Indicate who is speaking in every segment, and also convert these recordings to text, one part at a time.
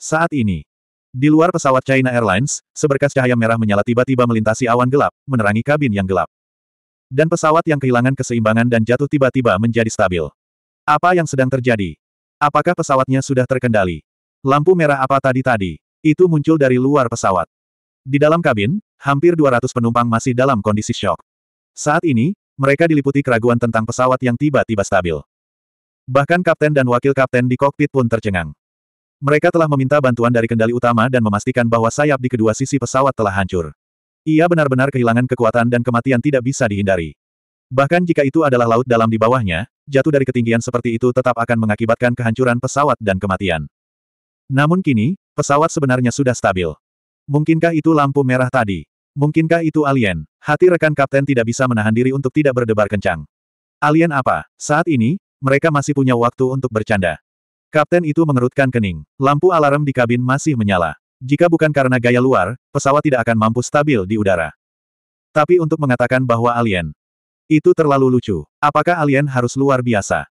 Speaker 1: Saat ini, di luar pesawat China Airlines, seberkas cahaya merah menyala tiba-tiba melintasi awan gelap, menerangi kabin yang gelap. Dan pesawat yang kehilangan keseimbangan dan jatuh tiba-tiba menjadi stabil. Apa yang sedang terjadi? Apakah pesawatnya sudah terkendali? Lampu merah apa tadi-tadi? Itu muncul dari luar pesawat. Di dalam kabin, hampir 200 penumpang masih dalam kondisi shock. Saat ini, mereka diliputi keraguan tentang pesawat yang tiba-tiba stabil. Bahkan kapten dan wakil kapten di kokpit pun tercengang. Mereka telah meminta bantuan dari kendali utama dan memastikan bahwa sayap di kedua sisi pesawat telah hancur. Ia benar-benar kehilangan kekuatan dan kematian tidak bisa dihindari. Bahkan jika itu adalah laut dalam di bawahnya, jatuh dari ketinggian seperti itu tetap akan mengakibatkan kehancuran pesawat dan kematian. Namun kini, pesawat sebenarnya sudah stabil. Mungkinkah itu lampu merah tadi? Mungkinkah itu alien? Hati rekan kapten tidak bisa menahan diri untuk tidak berdebar kencang. Alien apa? Saat ini, mereka masih punya waktu untuk bercanda. Kapten itu mengerutkan kening. Lampu alarm di kabin masih menyala. Jika bukan karena gaya luar, pesawat tidak akan mampu stabil di udara. Tapi untuk mengatakan bahwa alien itu terlalu lucu. Apakah alien harus luar biasa?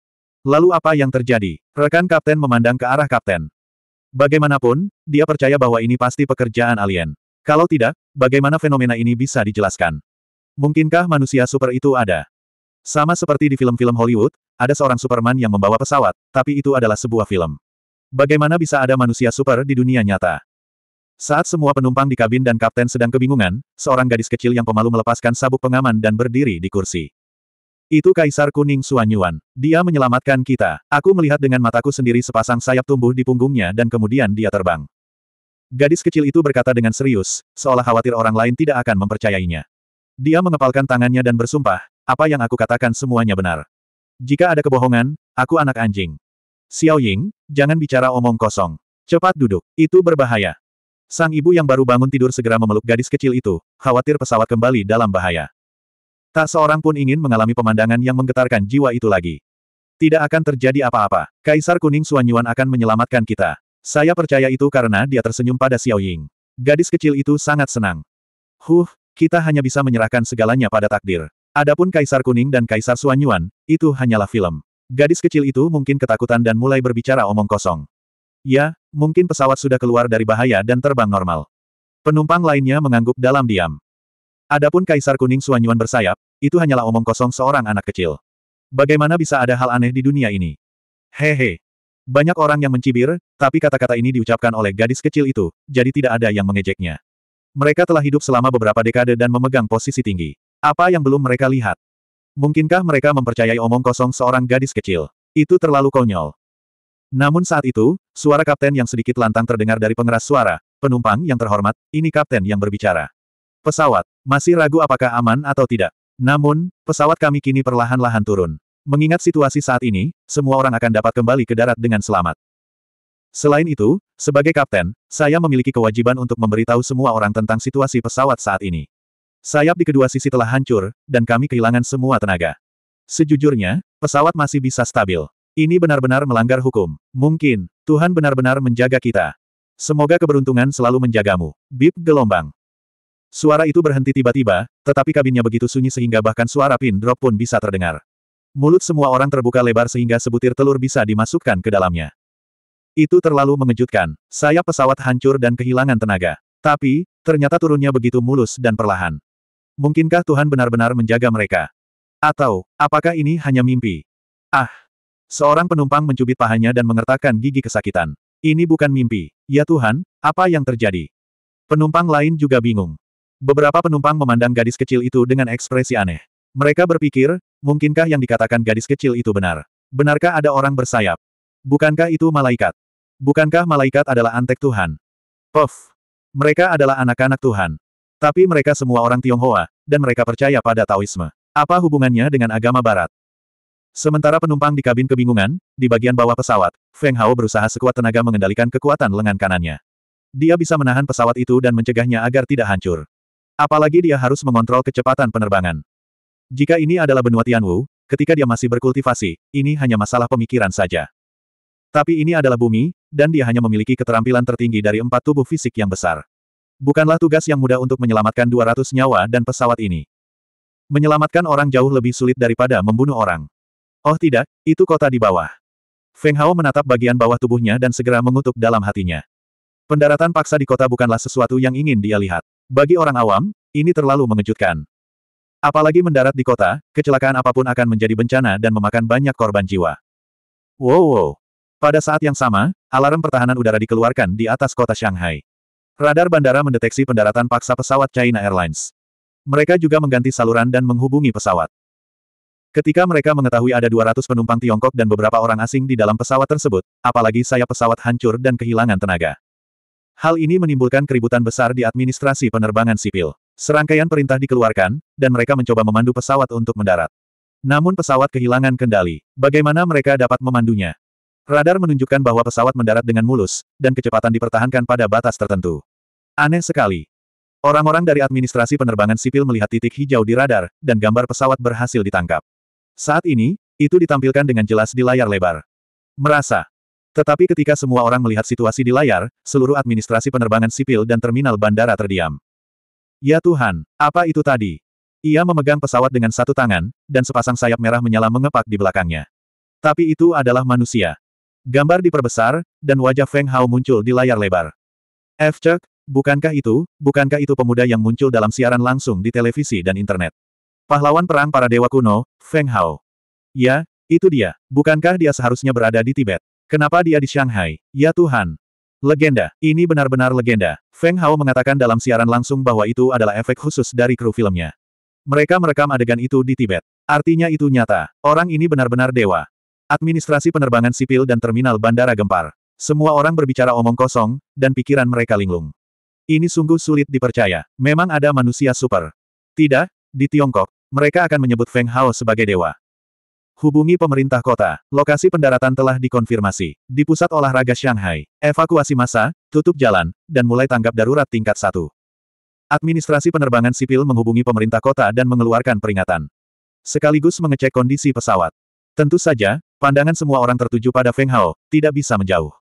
Speaker 1: Lalu apa yang terjadi? Rekan kapten memandang ke arah kapten. Bagaimanapun, dia percaya bahwa ini pasti pekerjaan alien. Kalau tidak, bagaimana fenomena ini bisa dijelaskan? Mungkinkah manusia super itu ada? Sama seperti di film-film Hollywood, ada seorang Superman yang membawa pesawat, tapi itu adalah sebuah film. Bagaimana bisa ada manusia super di dunia nyata? Saat semua penumpang di kabin dan kapten sedang kebingungan, seorang gadis kecil yang pemalu melepaskan sabuk pengaman dan berdiri di kursi. Itu Kaisar Kuning Suanyuan. Dia menyelamatkan kita. Aku melihat dengan mataku sendiri sepasang sayap tumbuh di punggungnya dan kemudian dia terbang. Gadis kecil itu berkata dengan serius, seolah khawatir orang lain tidak akan mempercayainya. Dia mengepalkan tangannya dan bersumpah, apa yang aku katakan semuanya benar. Jika ada kebohongan, aku anak anjing. Xiao Ying, jangan bicara omong kosong. Cepat duduk, itu berbahaya. Sang ibu yang baru bangun tidur segera memeluk gadis kecil itu, khawatir pesawat kembali dalam bahaya. Tak seorang pun ingin mengalami pemandangan yang menggetarkan jiwa itu lagi. Tidak akan terjadi apa-apa. Kaisar Kuning Suanyuan akan menyelamatkan kita. Saya percaya itu karena dia tersenyum pada Xiao Ying. Gadis kecil itu sangat senang. Huh, kita hanya bisa menyerahkan segalanya pada takdir. Adapun Kaisar Kuning dan Kaisar Suanyuan, itu hanyalah film. Gadis kecil itu mungkin ketakutan dan mulai berbicara omong kosong. Ya, mungkin pesawat sudah keluar dari bahaya dan terbang normal. Penumpang lainnya mengangguk dalam diam. Adapun Kaisar Kuning Suanyuan bersayap, itu hanyalah omong kosong seorang anak kecil. Bagaimana bisa ada hal aneh di dunia ini? Hehe. Banyak orang yang mencibir, tapi kata-kata ini diucapkan oleh gadis kecil itu, jadi tidak ada yang mengejeknya. Mereka telah hidup selama beberapa dekade dan memegang posisi tinggi. Apa yang belum mereka lihat? Mungkinkah mereka mempercayai omong kosong seorang gadis kecil? Itu terlalu konyol. Namun saat itu, suara kapten yang sedikit lantang terdengar dari pengeras suara, penumpang yang terhormat, ini kapten yang berbicara. Pesawat, masih ragu apakah aman atau tidak. Namun, pesawat kami kini perlahan-lahan turun. Mengingat situasi saat ini, semua orang akan dapat kembali ke darat dengan selamat. Selain itu, sebagai kapten, saya memiliki kewajiban untuk memberitahu semua orang tentang situasi pesawat saat ini. Sayap di kedua sisi telah hancur, dan kami kehilangan semua tenaga. Sejujurnya, pesawat masih bisa stabil. Ini benar-benar melanggar hukum. Mungkin, Tuhan benar-benar menjaga kita. Semoga keberuntungan selalu menjagamu. Bip gelombang. Suara itu berhenti tiba-tiba, tetapi kabinnya begitu sunyi sehingga bahkan suara pin drop pun bisa terdengar. Mulut semua orang terbuka lebar sehingga sebutir telur bisa dimasukkan ke dalamnya. Itu terlalu mengejutkan. Sayap pesawat hancur dan kehilangan tenaga. Tapi, ternyata turunnya begitu mulus dan perlahan. Mungkinkah Tuhan benar-benar menjaga mereka? Atau, apakah ini hanya mimpi? Ah! Seorang penumpang mencubit pahanya dan mengertakkan gigi kesakitan. Ini bukan mimpi. Ya Tuhan, apa yang terjadi? Penumpang lain juga bingung. Beberapa penumpang memandang gadis kecil itu dengan ekspresi aneh. Mereka berpikir, mungkinkah yang dikatakan gadis kecil itu benar? Benarkah ada orang bersayap? Bukankah itu malaikat? Bukankah malaikat adalah antek Tuhan? Puff! Mereka adalah anak-anak Tuhan. Tapi mereka semua orang Tionghoa, dan mereka percaya pada Taoisme. Apa hubungannya dengan agama barat? Sementara penumpang di kabin kebingungan, di bagian bawah pesawat, Feng Hao berusaha sekuat tenaga mengendalikan kekuatan lengan kanannya. Dia bisa menahan pesawat itu dan mencegahnya agar tidak hancur. Apalagi dia harus mengontrol kecepatan penerbangan. Jika ini adalah benua Tianwu, ketika dia masih berkultivasi, ini hanya masalah pemikiran saja. Tapi ini adalah bumi, dan dia hanya memiliki keterampilan tertinggi dari empat tubuh fisik yang besar. Bukanlah tugas yang mudah untuk menyelamatkan 200 nyawa dan pesawat ini. Menyelamatkan orang jauh lebih sulit daripada membunuh orang. Oh tidak, itu kota di bawah. Feng Hao menatap bagian bawah tubuhnya dan segera mengutuk dalam hatinya. Pendaratan paksa di kota bukanlah sesuatu yang ingin dia lihat. Bagi orang awam, ini terlalu mengejutkan. Apalagi mendarat di kota, kecelakaan apapun akan menjadi bencana dan memakan banyak korban jiwa. Wow, wow. Pada saat yang sama, alarm pertahanan udara dikeluarkan di atas kota Shanghai. Radar bandara mendeteksi pendaratan paksa pesawat China Airlines. Mereka juga mengganti saluran dan menghubungi pesawat. Ketika mereka mengetahui ada 200 penumpang Tiongkok dan beberapa orang asing di dalam pesawat tersebut, apalagi sayap pesawat hancur dan kehilangan tenaga. Hal ini menimbulkan keributan besar di administrasi penerbangan sipil. Serangkaian perintah dikeluarkan, dan mereka mencoba memandu pesawat untuk mendarat. Namun pesawat kehilangan kendali. Bagaimana mereka dapat memandunya? Radar menunjukkan bahwa pesawat mendarat dengan mulus, dan kecepatan dipertahankan pada batas tertentu. Aneh sekali. Orang-orang dari administrasi penerbangan sipil melihat titik hijau di radar, dan gambar pesawat berhasil ditangkap. Saat ini, itu ditampilkan dengan jelas di layar lebar. Merasa. Tetapi ketika semua orang melihat situasi di layar, seluruh administrasi penerbangan sipil dan terminal bandara terdiam. Ya Tuhan, apa itu tadi? Ia memegang pesawat dengan satu tangan, dan sepasang sayap merah menyala mengepak di belakangnya. Tapi itu adalah manusia. Gambar diperbesar, dan wajah Feng Hao muncul di layar lebar. F. Chuck, bukankah itu, bukankah itu pemuda yang muncul dalam siaran langsung di televisi dan internet? Pahlawan perang para dewa kuno, Feng Hao. Ya, itu dia. Bukankah dia seharusnya berada di Tibet? Kenapa dia di Shanghai? Ya Tuhan. Legenda, ini benar-benar legenda. Feng Hao mengatakan dalam siaran langsung bahwa itu adalah efek khusus dari kru filmnya. Mereka merekam adegan itu di Tibet. Artinya itu nyata, orang ini benar-benar dewa. Administrasi penerbangan sipil dan terminal bandara gempar. Semua orang berbicara omong kosong, dan pikiran mereka linglung. Ini sungguh sulit dipercaya. Memang ada manusia super. Tidak, di Tiongkok, mereka akan menyebut Feng Hao sebagai dewa. Hubungi pemerintah kota. Lokasi pendaratan telah dikonfirmasi. Di pusat olahraga Shanghai. Evakuasi massa, tutup jalan, dan mulai tanggap darurat tingkat satu. Administrasi penerbangan sipil menghubungi pemerintah kota dan mengeluarkan peringatan. Sekaligus mengecek kondisi pesawat. Tentu saja, pandangan semua orang tertuju pada Feng Hao, tidak bisa menjauh.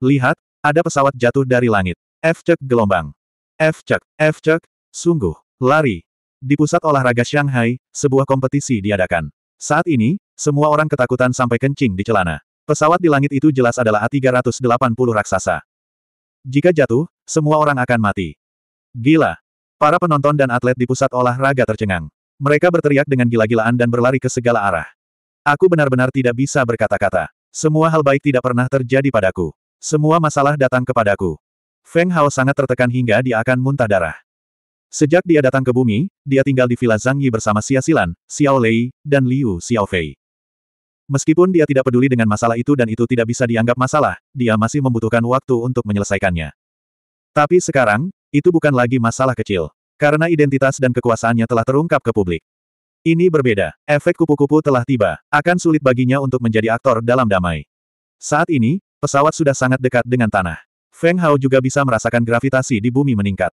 Speaker 1: Lihat, ada pesawat jatuh dari langit. F cek gelombang. F cek, F cek, sungguh, lari. Di pusat olahraga Shanghai, sebuah kompetisi diadakan. Saat ini, semua orang ketakutan sampai kencing di celana. Pesawat di langit itu jelas adalah A380 raksasa. Jika jatuh, semua orang akan mati. Gila! Para penonton dan atlet di pusat olahraga tercengang. Mereka berteriak dengan gila-gilaan dan berlari ke segala arah. Aku benar-benar tidak bisa berkata-kata. Semua hal baik tidak pernah terjadi padaku. Semua masalah datang kepadaku. Feng Hao sangat tertekan hingga dia akan muntah darah. Sejak dia datang ke bumi, dia tinggal di Villa Zhang Yi bersama Xia Silan, Xiao Lei, dan Liu Xiaofei. Meskipun dia tidak peduli dengan masalah itu dan itu tidak bisa dianggap masalah, dia masih membutuhkan waktu untuk menyelesaikannya. Tapi sekarang, itu bukan lagi masalah kecil. Karena identitas dan kekuasaannya telah terungkap ke publik. Ini berbeda. Efek kupu-kupu telah tiba. Akan sulit baginya untuk menjadi aktor dalam damai. Saat ini, pesawat sudah sangat dekat dengan tanah. Feng Hao juga bisa merasakan gravitasi di bumi meningkat.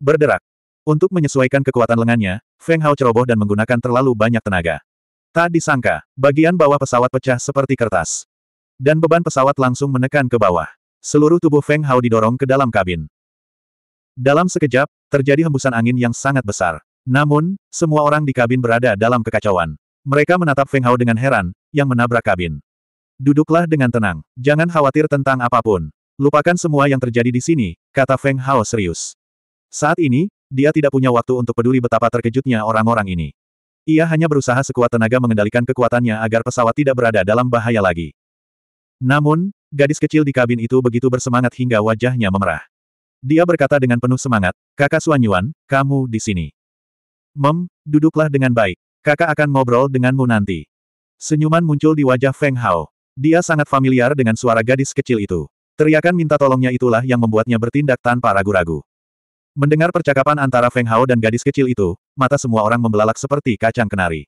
Speaker 1: Berderak. Untuk menyesuaikan kekuatan lengannya, Feng Hao ceroboh dan menggunakan terlalu banyak tenaga. Tak disangka, bagian bawah pesawat pecah seperti kertas. Dan beban pesawat langsung menekan ke bawah. Seluruh tubuh Feng Hao didorong ke dalam kabin. Dalam sekejap, terjadi hembusan angin yang sangat besar. Namun, semua orang di kabin berada dalam kekacauan. Mereka menatap Feng Hao dengan heran, yang menabrak kabin. Duduklah dengan tenang, jangan khawatir tentang apapun. Lupakan semua yang terjadi di sini, kata Feng Hao serius. Saat ini, dia tidak punya waktu untuk peduli betapa terkejutnya orang-orang ini. Ia hanya berusaha sekuat tenaga mengendalikan kekuatannya agar pesawat tidak berada dalam bahaya lagi. Namun, gadis kecil di kabin itu begitu bersemangat hingga wajahnya memerah. Dia berkata dengan penuh semangat, Kakak Suanyuan, kamu di sini. Mem, duduklah dengan baik. Kakak akan ngobrol denganmu nanti. Senyuman muncul di wajah Feng Hao. Dia sangat familiar dengan suara gadis kecil itu. Teriakan minta tolongnya itulah yang membuatnya bertindak tanpa ragu-ragu. Mendengar percakapan antara Feng Hao dan gadis kecil itu, mata semua orang membelalak seperti kacang kenari.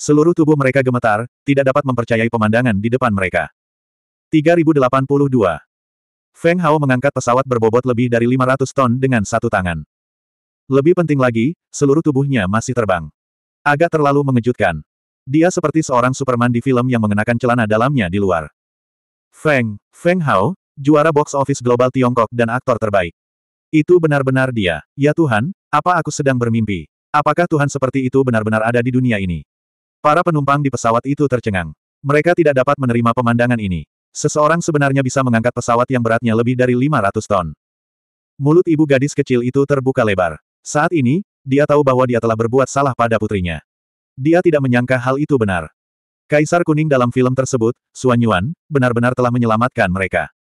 Speaker 1: Seluruh tubuh mereka gemetar, tidak dapat mempercayai pemandangan di depan mereka. 3082 Feng Hao mengangkat pesawat berbobot lebih dari 500 ton dengan satu tangan. Lebih penting lagi, seluruh tubuhnya masih terbang. Agak terlalu mengejutkan. Dia seperti seorang Superman di film yang mengenakan celana dalamnya di luar. Feng, Feng Hao, juara box office global Tiongkok dan aktor terbaik. Itu benar-benar dia. Ya Tuhan, apa aku sedang bermimpi? Apakah Tuhan seperti itu benar-benar ada di dunia ini? Para penumpang di pesawat itu tercengang. Mereka tidak dapat menerima pemandangan ini. Seseorang sebenarnya bisa mengangkat pesawat yang beratnya lebih dari 500 ton. Mulut ibu gadis kecil itu terbuka lebar. Saat ini, dia tahu bahwa dia telah berbuat salah pada putrinya. Dia tidak menyangka hal itu benar. Kaisar Kuning dalam film tersebut, Suan Yuan, benar-benar telah menyelamatkan mereka.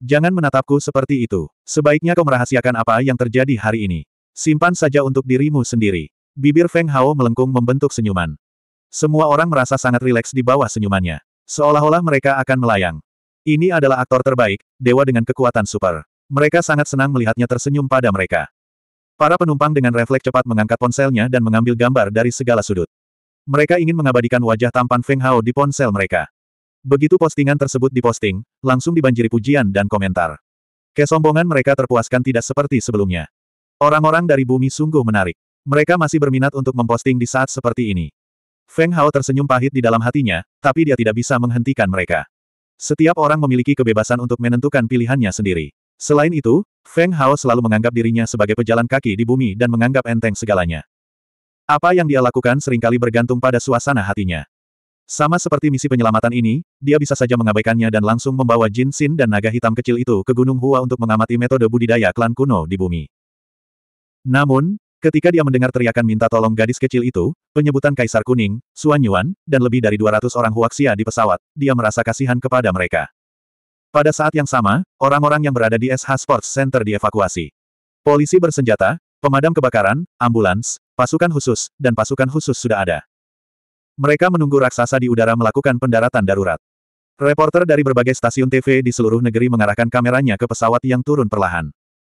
Speaker 1: Jangan menatapku seperti itu. Sebaiknya kau merahasiakan apa yang terjadi hari ini. Simpan saja untuk dirimu sendiri. Bibir Feng Hao melengkung membentuk senyuman. Semua orang merasa sangat rileks di bawah senyumannya. Seolah-olah mereka akan melayang. Ini adalah aktor terbaik, dewa dengan kekuatan super. Mereka sangat senang melihatnya tersenyum pada mereka. Para penumpang dengan refleks cepat mengangkat ponselnya dan mengambil gambar dari segala sudut. Mereka ingin mengabadikan wajah tampan Feng Hao di ponsel mereka. Begitu postingan tersebut diposting, langsung dibanjiri pujian dan komentar. Kesombongan mereka terpuaskan tidak seperti sebelumnya. Orang-orang dari bumi sungguh menarik. Mereka masih berminat untuk memposting di saat seperti ini. Feng Hao tersenyum pahit di dalam hatinya, tapi dia tidak bisa menghentikan mereka. Setiap orang memiliki kebebasan untuk menentukan pilihannya sendiri. Selain itu, Feng Hao selalu menganggap dirinya sebagai pejalan kaki di bumi dan menganggap enteng segalanya. Apa yang dia lakukan seringkali bergantung pada suasana hatinya. Sama seperti misi penyelamatan ini, dia bisa saja mengabaikannya dan langsung membawa Jin Xin dan naga hitam kecil itu ke Gunung Hua untuk mengamati metode budidaya klan kuno di bumi. Namun, ketika dia mendengar teriakan minta tolong gadis kecil itu, penyebutan Kaisar Kuning, Suanyuan, dan lebih dari 200 orang Huaxia di pesawat, dia merasa kasihan kepada mereka. Pada saat yang sama, orang-orang yang berada di SH Sports Center dievakuasi. Polisi bersenjata, pemadam kebakaran, ambulans, pasukan khusus, dan pasukan khusus sudah ada. Mereka menunggu raksasa di udara melakukan pendaratan darurat. Reporter dari berbagai stasiun TV di seluruh negeri mengarahkan kameranya ke pesawat yang turun perlahan.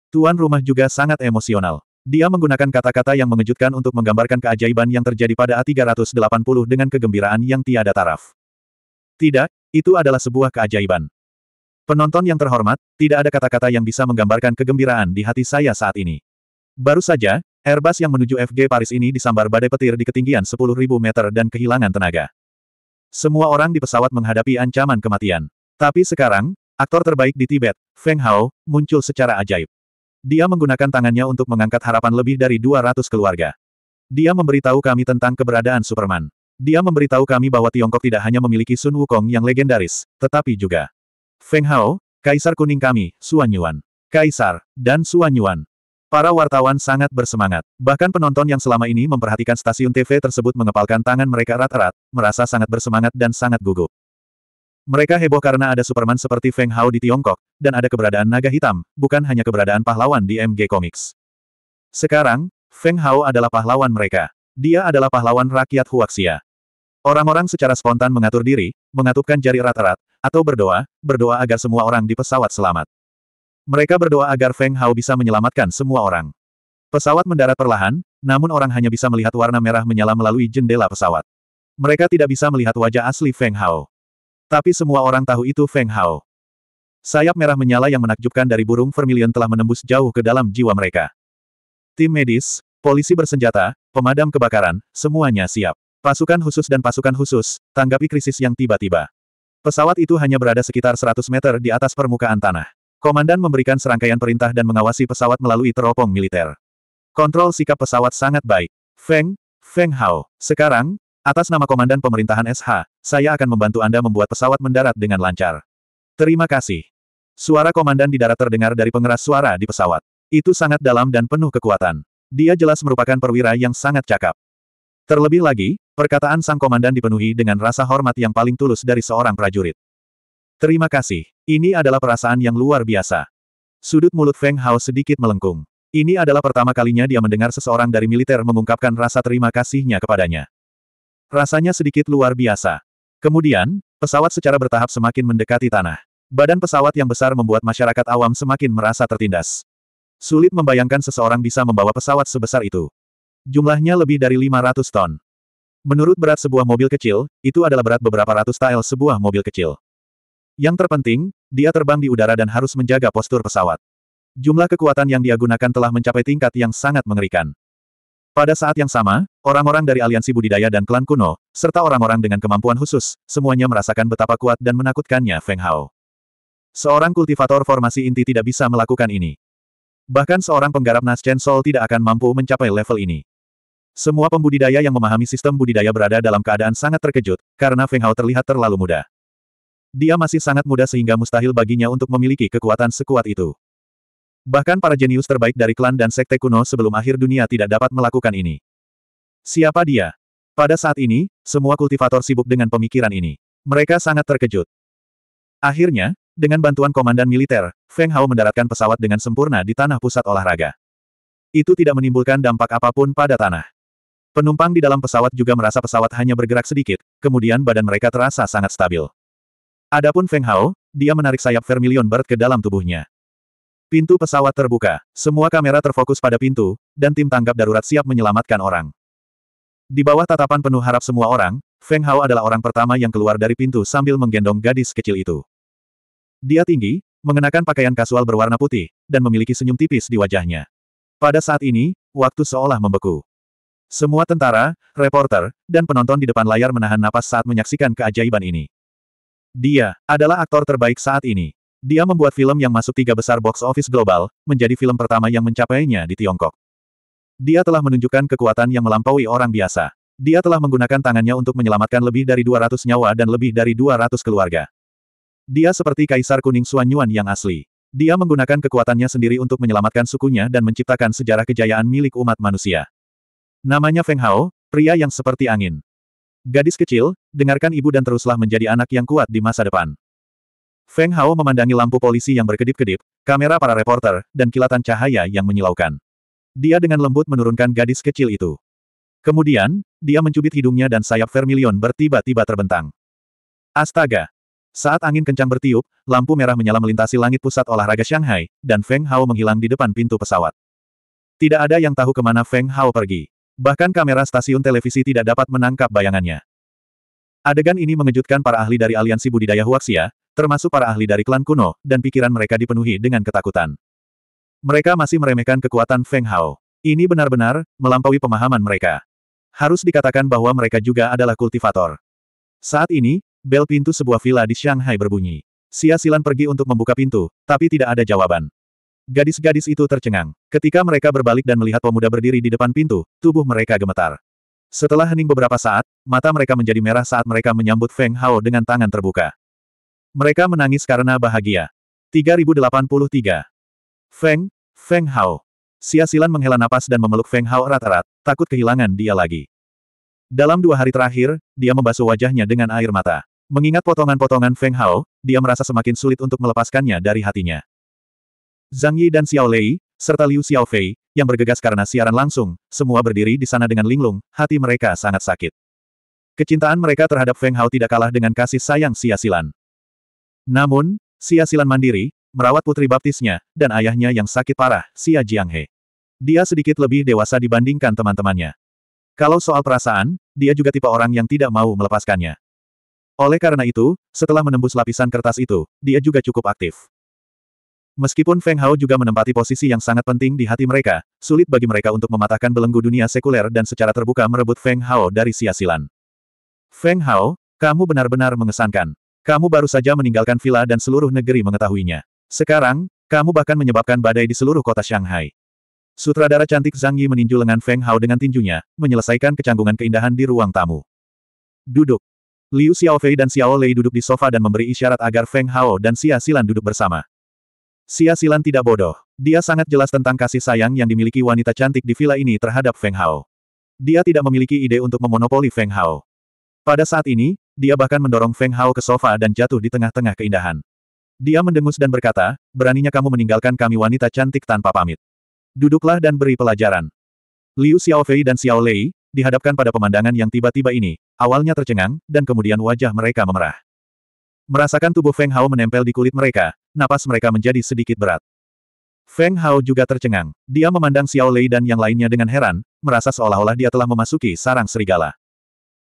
Speaker 1: Tuan rumah juga sangat emosional. Dia menggunakan kata-kata yang mengejutkan untuk menggambarkan keajaiban yang terjadi pada A380 dengan kegembiraan yang tiada taraf. Tidak, itu adalah sebuah keajaiban. Penonton yang terhormat, tidak ada kata-kata yang bisa menggambarkan kegembiraan di hati saya saat ini. Baru saja, Airbus yang menuju FG Paris ini disambar badai petir di ketinggian 10.000 meter dan kehilangan tenaga. Semua orang di pesawat menghadapi ancaman kematian. Tapi sekarang, aktor terbaik di Tibet, Feng Hao, muncul secara ajaib. Dia menggunakan tangannya untuk mengangkat harapan lebih dari 200 keluarga. Dia memberitahu kami tentang keberadaan Superman. Dia memberitahu kami bahwa Tiongkok tidak hanya memiliki Sun Wukong yang legendaris, tetapi juga Feng Hao, Kaisar Kuning kami, Suan Yuan. Kaisar, dan Suan Yuan. Para wartawan sangat bersemangat. Bahkan penonton yang selama ini memperhatikan stasiun TV tersebut mengepalkan tangan mereka erat-erat, merasa sangat bersemangat dan sangat gugup. Mereka heboh karena ada Superman seperti Feng Hao di Tiongkok, dan ada keberadaan naga hitam, bukan hanya keberadaan pahlawan di MG Comics. Sekarang, Feng Hao adalah pahlawan mereka. Dia adalah pahlawan rakyat Huaxia. Orang-orang secara spontan mengatur diri, mengatupkan jari rata-rata atau berdoa, berdoa agar semua orang di pesawat selamat. Mereka berdoa agar Feng Hao bisa menyelamatkan semua orang. Pesawat mendarat perlahan, namun orang hanya bisa melihat warna merah menyala melalui jendela pesawat. Mereka tidak bisa melihat wajah asli Feng Hao. Tapi semua orang tahu itu Feng Hao. Sayap merah menyala yang menakjubkan dari burung vermilion telah menembus jauh ke dalam jiwa mereka. Tim medis, polisi bersenjata, pemadam kebakaran, semuanya siap. Pasukan khusus dan pasukan khusus, tanggapi krisis yang tiba-tiba. Pesawat itu hanya berada sekitar 100 meter di atas permukaan tanah. Komandan memberikan serangkaian perintah dan mengawasi pesawat melalui teropong militer. Kontrol sikap pesawat sangat baik. Feng, Feng Hao, sekarang, atas nama Komandan Pemerintahan SH, saya akan membantu Anda membuat pesawat mendarat dengan lancar. Terima kasih. Suara komandan di darat terdengar dari pengeras suara di pesawat. Itu sangat dalam dan penuh kekuatan. Dia jelas merupakan perwira yang sangat cakap. Terlebih lagi, perkataan sang komandan dipenuhi dengan rasa hormat yang paling tulus dari seorang prajurit. Terima kasih. Ini adalah perasaan yang luar biasa. Sudut mulut Feng Hao sedikit melengkung. Ini adalah pertama kalinya dia mendengar seseorang dari militer mengungkapkan rasa terima kasihnya kepadanya. Rasanya sedikit luar biasa. Kemudian, pesawat secara bertahap semakin mendekati tanah. Badan pesawat yang besar membuat masyarakat awam semakin merasa tertindas. Sulit membayangkan seseorang bisa membawa pesawat sebesar itu. Jumlahnya lebih dari 500 ton. Menurut berat sebuah mobil kecil, itu adalah berat beberapa ratus tael sebuah mobil kecil. Yang terpenting, dia terbang di udara dan harus menjaga postur pesawat. Jumlah kekuatan yang dia gunakan telah mencapai tingkat yang sangat mengerikan. Pada saat yang sama, orang-orang dari aliansi budidaya dan klan kuno, serta orang-orang dengan kemampuan khusus, semuanya merasakan betapa kuat dan menakutkannya Feng Hao. Seorang kultivator formasi inti tidak bisa melakukan ini. Bahkan seorang penggarap Naschen sol tidak akan mampu mencapai level ini. Semua pembudidaya yang memahami sistem budidaya berada dalam keadaan sangat terkejut, karena Feng Hao terlihat terlalu muda. Dia masih sangat muda sehingga mustahil baginya untuk memiliki kekuatan sekuat itu. Bahkan para jenius terbaik dari klan dan sekte kuno sebelum akhir dunia tidak dapat melakukan ini. Siapa dia? Pada saat ini, semua kultivator sibuk dengan pemikiran ini. Mereka sangat terkejut. Akhirnya, dengan bantuan komandan militer, Feng Hao mendaratkan pesawat dengan sempurna di tanah pusat olahraga. Itu tidak menimbulkan dampak apapun pada tanah. Penumpang di dalam pesawat juga merasa pesawat hanya bergerak sedikit, kemudian badan mereka terasa sangat stabil. Adapun Feng Hao, dia menarik sayap Vermilion Bird ke dalam tubuhnya. Pintu pesawat terbuka, semua kamera terfokus pada pintu, dan tim tanggap darurat siap menyelamatkan orang. Di bawah tatapan penuh harap semua orang, Feng Hao adalah orang pertama yang keluar dari pintu sambil menggendong gadis kecil itu. Dia tinggi, mengenakan pakaian kasual berwarna putih, dan memiliki senyum tipis di wajahnya. Pada saat ini, waktu seolah membeku. Semua tentara, reporter, dan penonton di depan layar menahan napas saat menyaksikan keajaiban ini. Dia adalah aktor terbaik saat ini. Dia membuat film yang masuk tiga besar box office global, menjadi film pertama yang mencapainya di Tiongkok. Dia telah menunjukkan kekuatan yang melampaui orang biasa. Dia telah menggunakan tangannya untuk menyelamatkan lebih dari 200 nyawa dan lebih dari 200 keluarga. Dia seperti Kaisar Kuning Xuan Yuan yang asli. Dia menggunakan kekuatannya sendiri untuk menyelamatkan sukunya dan menciptakan sejarah kejayaan milik umat manusia. Namanya Feng Hao, pria yang seperti angin. Gadis kecil, dengarkan ibu dan teruslah menjadi anak yang kuat di masa depan. Feng Hao memandangi lampu polisi yang berkedip-kedip, kamera para reporter, dan kilatan cahaya yang menyilaukan. Dia dengan lembut menurunkan gadis kecil itu. Kemudian, dia mencubit hidungnya dan sayap vermilion bertiba-tiba terbentang. Astaga! Saat angin kencang bertiup, lampu merah menyala melintasi langit pusat olahraga Shanghai, dan Feng Hao menghilang di depan pintu pesawat. Tidak ada yang tahu kemana Feng Hao pergi. Bahkan kamera stasiun televisi tidak dapat menangkap bayangannya. Adegan ini mengejutkan para ahli dari aliansi budidaya Huaxia, termasuk para ahli dari klan kuno, dan pikiran mereka dipenuhi dengan ketakutan. Mereka masih meremehkan kekuatan Feng Hao. Ini benar-benar, melampaui pemahaman mereka. Harus dikatakan bahwa mereka juga adalah kultivator. Saat ini, bel pintu sebuah villa di Shanghai berbunyi. Sia Silan pergi untuk membuka pintu, tapi tidak ada jawaban. Gadis-gadis itu tercengang. Ketika mereka berbalik dan melihat pemuda berdiri di depan pintu, tubuh mereka gemetar. Setelah hening beberapa saat, mata mereka menjadi merah saat mereka menyambut Feng Hao dengan tangan terbuka. Mereka menangis karena bahagia. 3083. Feng, Feng Hao. sia Silan menghela napas dan memeluk Feng Hao erat-erat, takut kehilangan dia lagi. Dalam dua hari terakhir, dia membasuh wajahnya dengan air mata. Mengingat potongan-potongan Feng Hao, dia merasa semakin sulit untuk melepaskannya dari hatinya. Zhang Yi dan Xiao Lei, serta Liu Xiaofei, yang bergegas karena siaran langsung, semua berdiri di sana dengan linglung, hati mereka sangat sakit. Kecintaan mereka terhadap Feng Hao tidak kalah dengan kasih sayang Silan. Namun, Silan mandiri, merawat putri baptisnya, dan ayahnya yang sakit parah, Xia Jianghe. Dia sedikit lebih dewasa dibandingkan teman-temannya. Kalau soal perasaan, dia juga tipe orang yang tidak mau melepaskannya. Oleh karena itu, setelah menembus lapisan kertas itu, dia juga cukup aktif. Meskipun Feng Hao juga menempati posisi yang sangat penting di hati mereka, sulit bagi mereka untuk mematahkan belenggu dunia sekuler dan secara terbuka merebut Feng Hao dari sia-silan. Feng Hao, kamu benar-benar mengesankan. Kamu baru saja meninggalkan villa dan seluruh negeri mengetahuinya. Sekarang, kamu bahkan menyebabkan badai di seluruh kota Shanghai. Sutradara cantik Zhang Yi meninju lengan Feng Hao dengan tinjunya, menyelesaikan kecanggungan keindahan di ruang tamu. Duduk. Liu Xiaofei dan Xiao Lei duduk di sofa dan memberi isyarat agar Feng Hao dan Xia Silan duduk bersama. Sia Silan tidak bodoh. Dia sangat jelas tentang kasih sayang yang dimiliki wanita cantik di villa ini terhadap Feng Hao. Dia tidak memiliki ide untuk memonopoli Feng Hao. Pada saat ini, dia bahkan mendorong Feng Hao ke sofa dan jatuh di tengah-tengah keindahan. Dia mendengus dan berkata, beraninya kamu meninggalkan kami wanita cantik tanpa pamit. Duduklah dan beri pelajaran. Liu Xiaofei dan Xiao Lei, dihadapkan pada pemandangan yang tiba-tiba ini, awalnya tercengang, dan kemudian wajah mereka memerah. Merasakan tubuh Feng Hao menempel di kulit mereka, napas mereka menjadi sedikit berat. Feng Hao juga tercengang. Dia memandang Xiao Lei dan yang lainnya dengan heran, merasa seolah-olah dia telah memasuki sarang serigala.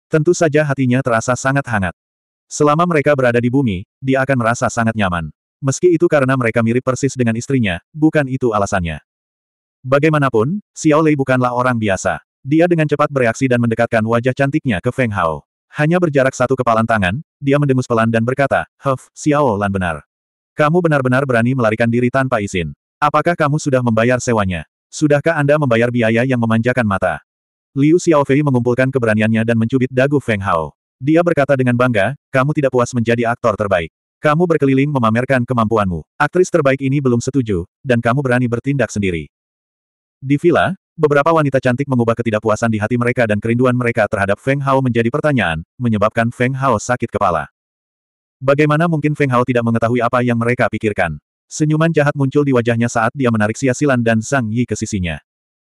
Speaker 1: Tentu saja hatinya terasa sangat hangat. Selama mereka berada di bumi, dia akan merasa sangat nyaman. Meski itu karena mereka mirip persis dengan istrinya, bukan itu alasannya. Bagaimanapun, Xiao Lei bukanlah orang biasa. Dia dengan cepat bereaksi dan mendekatkan wajah cantiknya ke Feng Hao. Hanya berjarak satu kepalan tangan, dia mendengus pelan dan berkata, Huff, Xiao Lan benar. Kamu benar-benar berani melarikan diri tanpa izin. Apakah kamu sudah membayar sewanya? Sudahkah Anda membayar biaya yang memanjakan mata? Liu Xiaofei mengumpulkan keberaniannya dan mencubit dagu Feng Hao. Dia berkata dengan bangga, kamu tidak puas menjadi aktor terbaik. Kamu berkeliling memamerkan kemampuanmu. Aktris terbaik ini belum setuju, dan kamu berani bertindak sendiri. Di villa, Beberapa wanita cantik mengubah ketidakpuasan di hati mereka dan kerinduan mereka terhadap Feng Hao menjadi pertanyaan, menyebabkan Feng Hao sakit kepala. Bagaimana mungkin Feng Hao tidak mengetahui apa yang mereka pikirkan? Senyuman jahat muncul di wajahnya saat dia menarik Xia Silan dan Zhang Yi ke sisinya.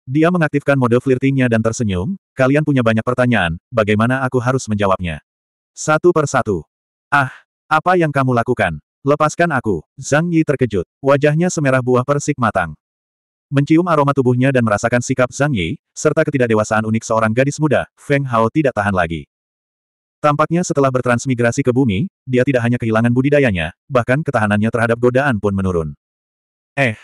Speaker 1: Dia mengaktifkan mode flirtingnya dan tersenyum, kalian punya banyak pertanyaan, bagaimana aku harus menjawabnya? Satu per satu. Ah, apa yang kamu lakukan? Lepaskan aku, Zhang Yi terkejut, wajahnya semerah buah persik matang. Mencium aroma tubuhnya dan merasakan sikap Zhang Yi, serta ketidakdewasaan unik seorang gadis muda, Feng Hao tidak tahan lagi. Tampaknya setelah bertransmigrasi ke bumi, dia tidak hanya kehilangan budidayanya, bahkan ketahanannya terhadap godaan pun menurun. Eh!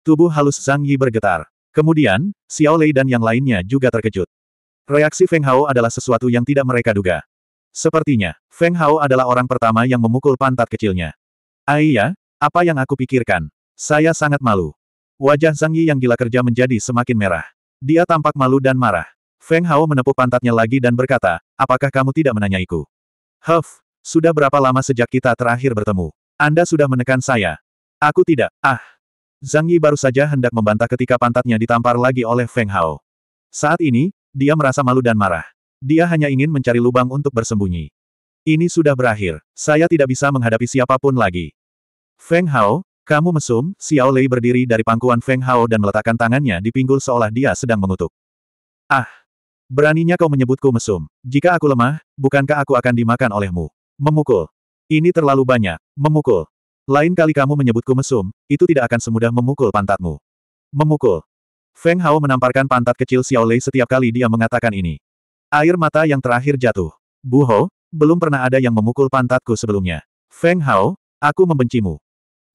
Speaker 1: Tubuh halus Zhang Yi bergetar. Kemudian, Xiao Lei dan yang lainnya juga terkejut. Reaksi Feng Hao adalah sesuatu yang tidak mereka duga. Sepertinya, Feng Hao adalah orang pertama yang memukul pantat kecilnya. Aiyah, apa yang aku pikirkan? Saya sangat malu. Wajah Zhang Yi yang gila kerja menjadi semakin merah. Dia tampak malu dan marah. Feng Hao menepuk pantatnya lagi dan berkata, apakah kamu tidak menanyaiku? Huff, sudah berapa lama sejak kita terakhir bertemu? Anda sudah menekan saya. Aku tidak, ah. Zhang Yi baru saja hendak membantah ketika pantatnya ditampar lagi oleh Feng Hao. Saat ini, dia merasa malu dan marah. Dia hanya ingin mencari lubang untuk bersembunyi. Ini sudah berakhir, saya tidak bisa menghadapi siapapun lagi. Feng Hao, kamu mesum, Xiao Lei berdiri dari pangkuan Feng Hao dan meletakkan tangannya di pinggul seolah dia sedang mengutuk. Ah, Beraninya kau menyebutku mesum. Jika aku lemah, bukankah aku akan dimakan olehmu? Memukul. Ini terlalu banyak. Memukul. Lain kali kamu menyebutku mesum, itu tidak akan semudah memukul pantatmu. Memukul. Feng Hao menamparkan pantat kecil Xiao Lei setiap kali dia mengatakan ini. Air mata yang terakhir jatuh. Bu Ho, belum pernah ada yang memukul pantatku sebelumnya. Feng Hao, aku membencimu.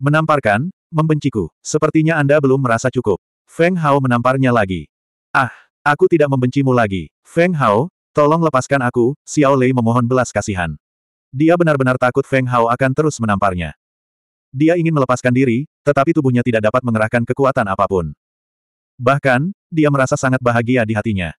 Speaker 1: Menamparkan, membenciku. Sepertinya Anda belum merasa cukup. Feng Hao menamparnya lagi. Ah, Aku tidak membencimu lagi. Feng Hao, tolong lepaskan aku, Xiao Lei memohon belas kasihan. Dia benar-benar takut Feng Hao akan terus menamparnya. Dia ingin melepaskan diri, tetapi tubuhnya tidak dapat mengerahkan kekuatan apapun. Bahkan, dia merasa sangat bahagia di hatinya.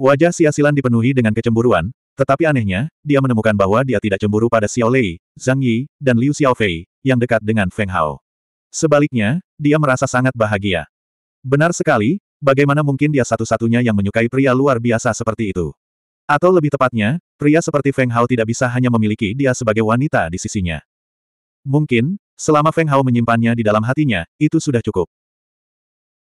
Speaker 1: Wajah Silan dipenuhi dengan kecemburuan, tetapi anehnya, dia menemukan bahwa dia tidak cemburu pada Xiao Lei, Zhang Yi, dan Liu Xiaofei, yang dekat dengan Feng Hao. Sebaliknya, dia merasa sangat bahagia. Benar sekali, Bagaimana mungkin dia satu-satunya yang menyukai pria luar biasa seperti itu? Atau lebih tepatnya, pria seperti Feng Hao tidak bisa hanya memiliki dia sebagai wanita di sisinya. Mungkin, selama Feng Hao menyimpannya di dalam hatinya, itu sudah cukup.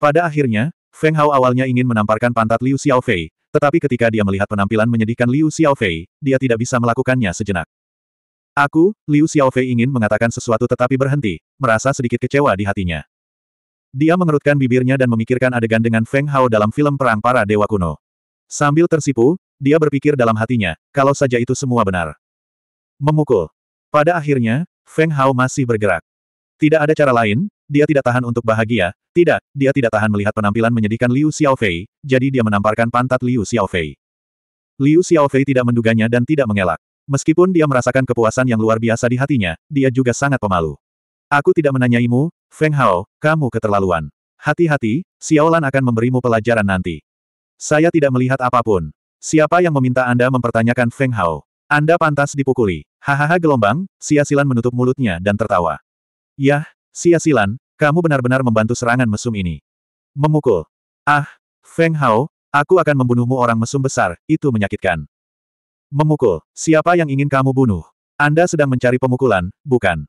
Speaker 1: Pada akhirnya, Feng Hao awalnya ingin menamparkan pantat Liu Xiaofei, tetapi ketika dia melihat penampilan menyedihkan Liu Xiaofei, dia tidak bisa melakukannya sejenak. Aku, Liu Xiaofei ingin mengatakan sesuatu tetapi berhenti, merasa sedikit kecewa di hatinya. Dia mengerutkan bibirnya dan memikirkan adegan dengan Feng Hao dalam film Perang Para Dewa Kuno. Sambil tersipu, dia berpikir dalam hatinya, kalau saja itu semua benar. Memukul. Pada akhirnya, Feng Hao masih bergerak. Tidak ada cara lain, dia tidak tahan untuk bahagia, tidak, dia tidak tahan melihat penampilan menyedihkan Liu Xiaofei, jadi dia menamparkan pantat Liu Xiaofei. Liu Xiaofei tidak menduganya dan tidak mengelak. Meskipun dia merasakan kepuasan yang luar biasa di hatinya, dia juga sangat pemalu. Aku tidak menanyaimu, Feng Hao, kamu keterlaluan. Hati-hati, Xiaolan akan memberimu pelajaran nanti. Saya tidak melihat apapun. Siapa yang meminta Anda mempertanyakan Feng Hao? Anda pantas dipukuli. Hahaha gelombang, Silan menutup mulutnya dan tertawa. Yah, Silan, kamu benar-benar membantu serangan mesum ini. Memukul. Ah, Feng Hao, aku akan membunuhmu orang mesum besar, itu menyakitkan. Memukul. Siapa yang ingin kamu bunuh? Anda sedang mencari pemukulan, bukan?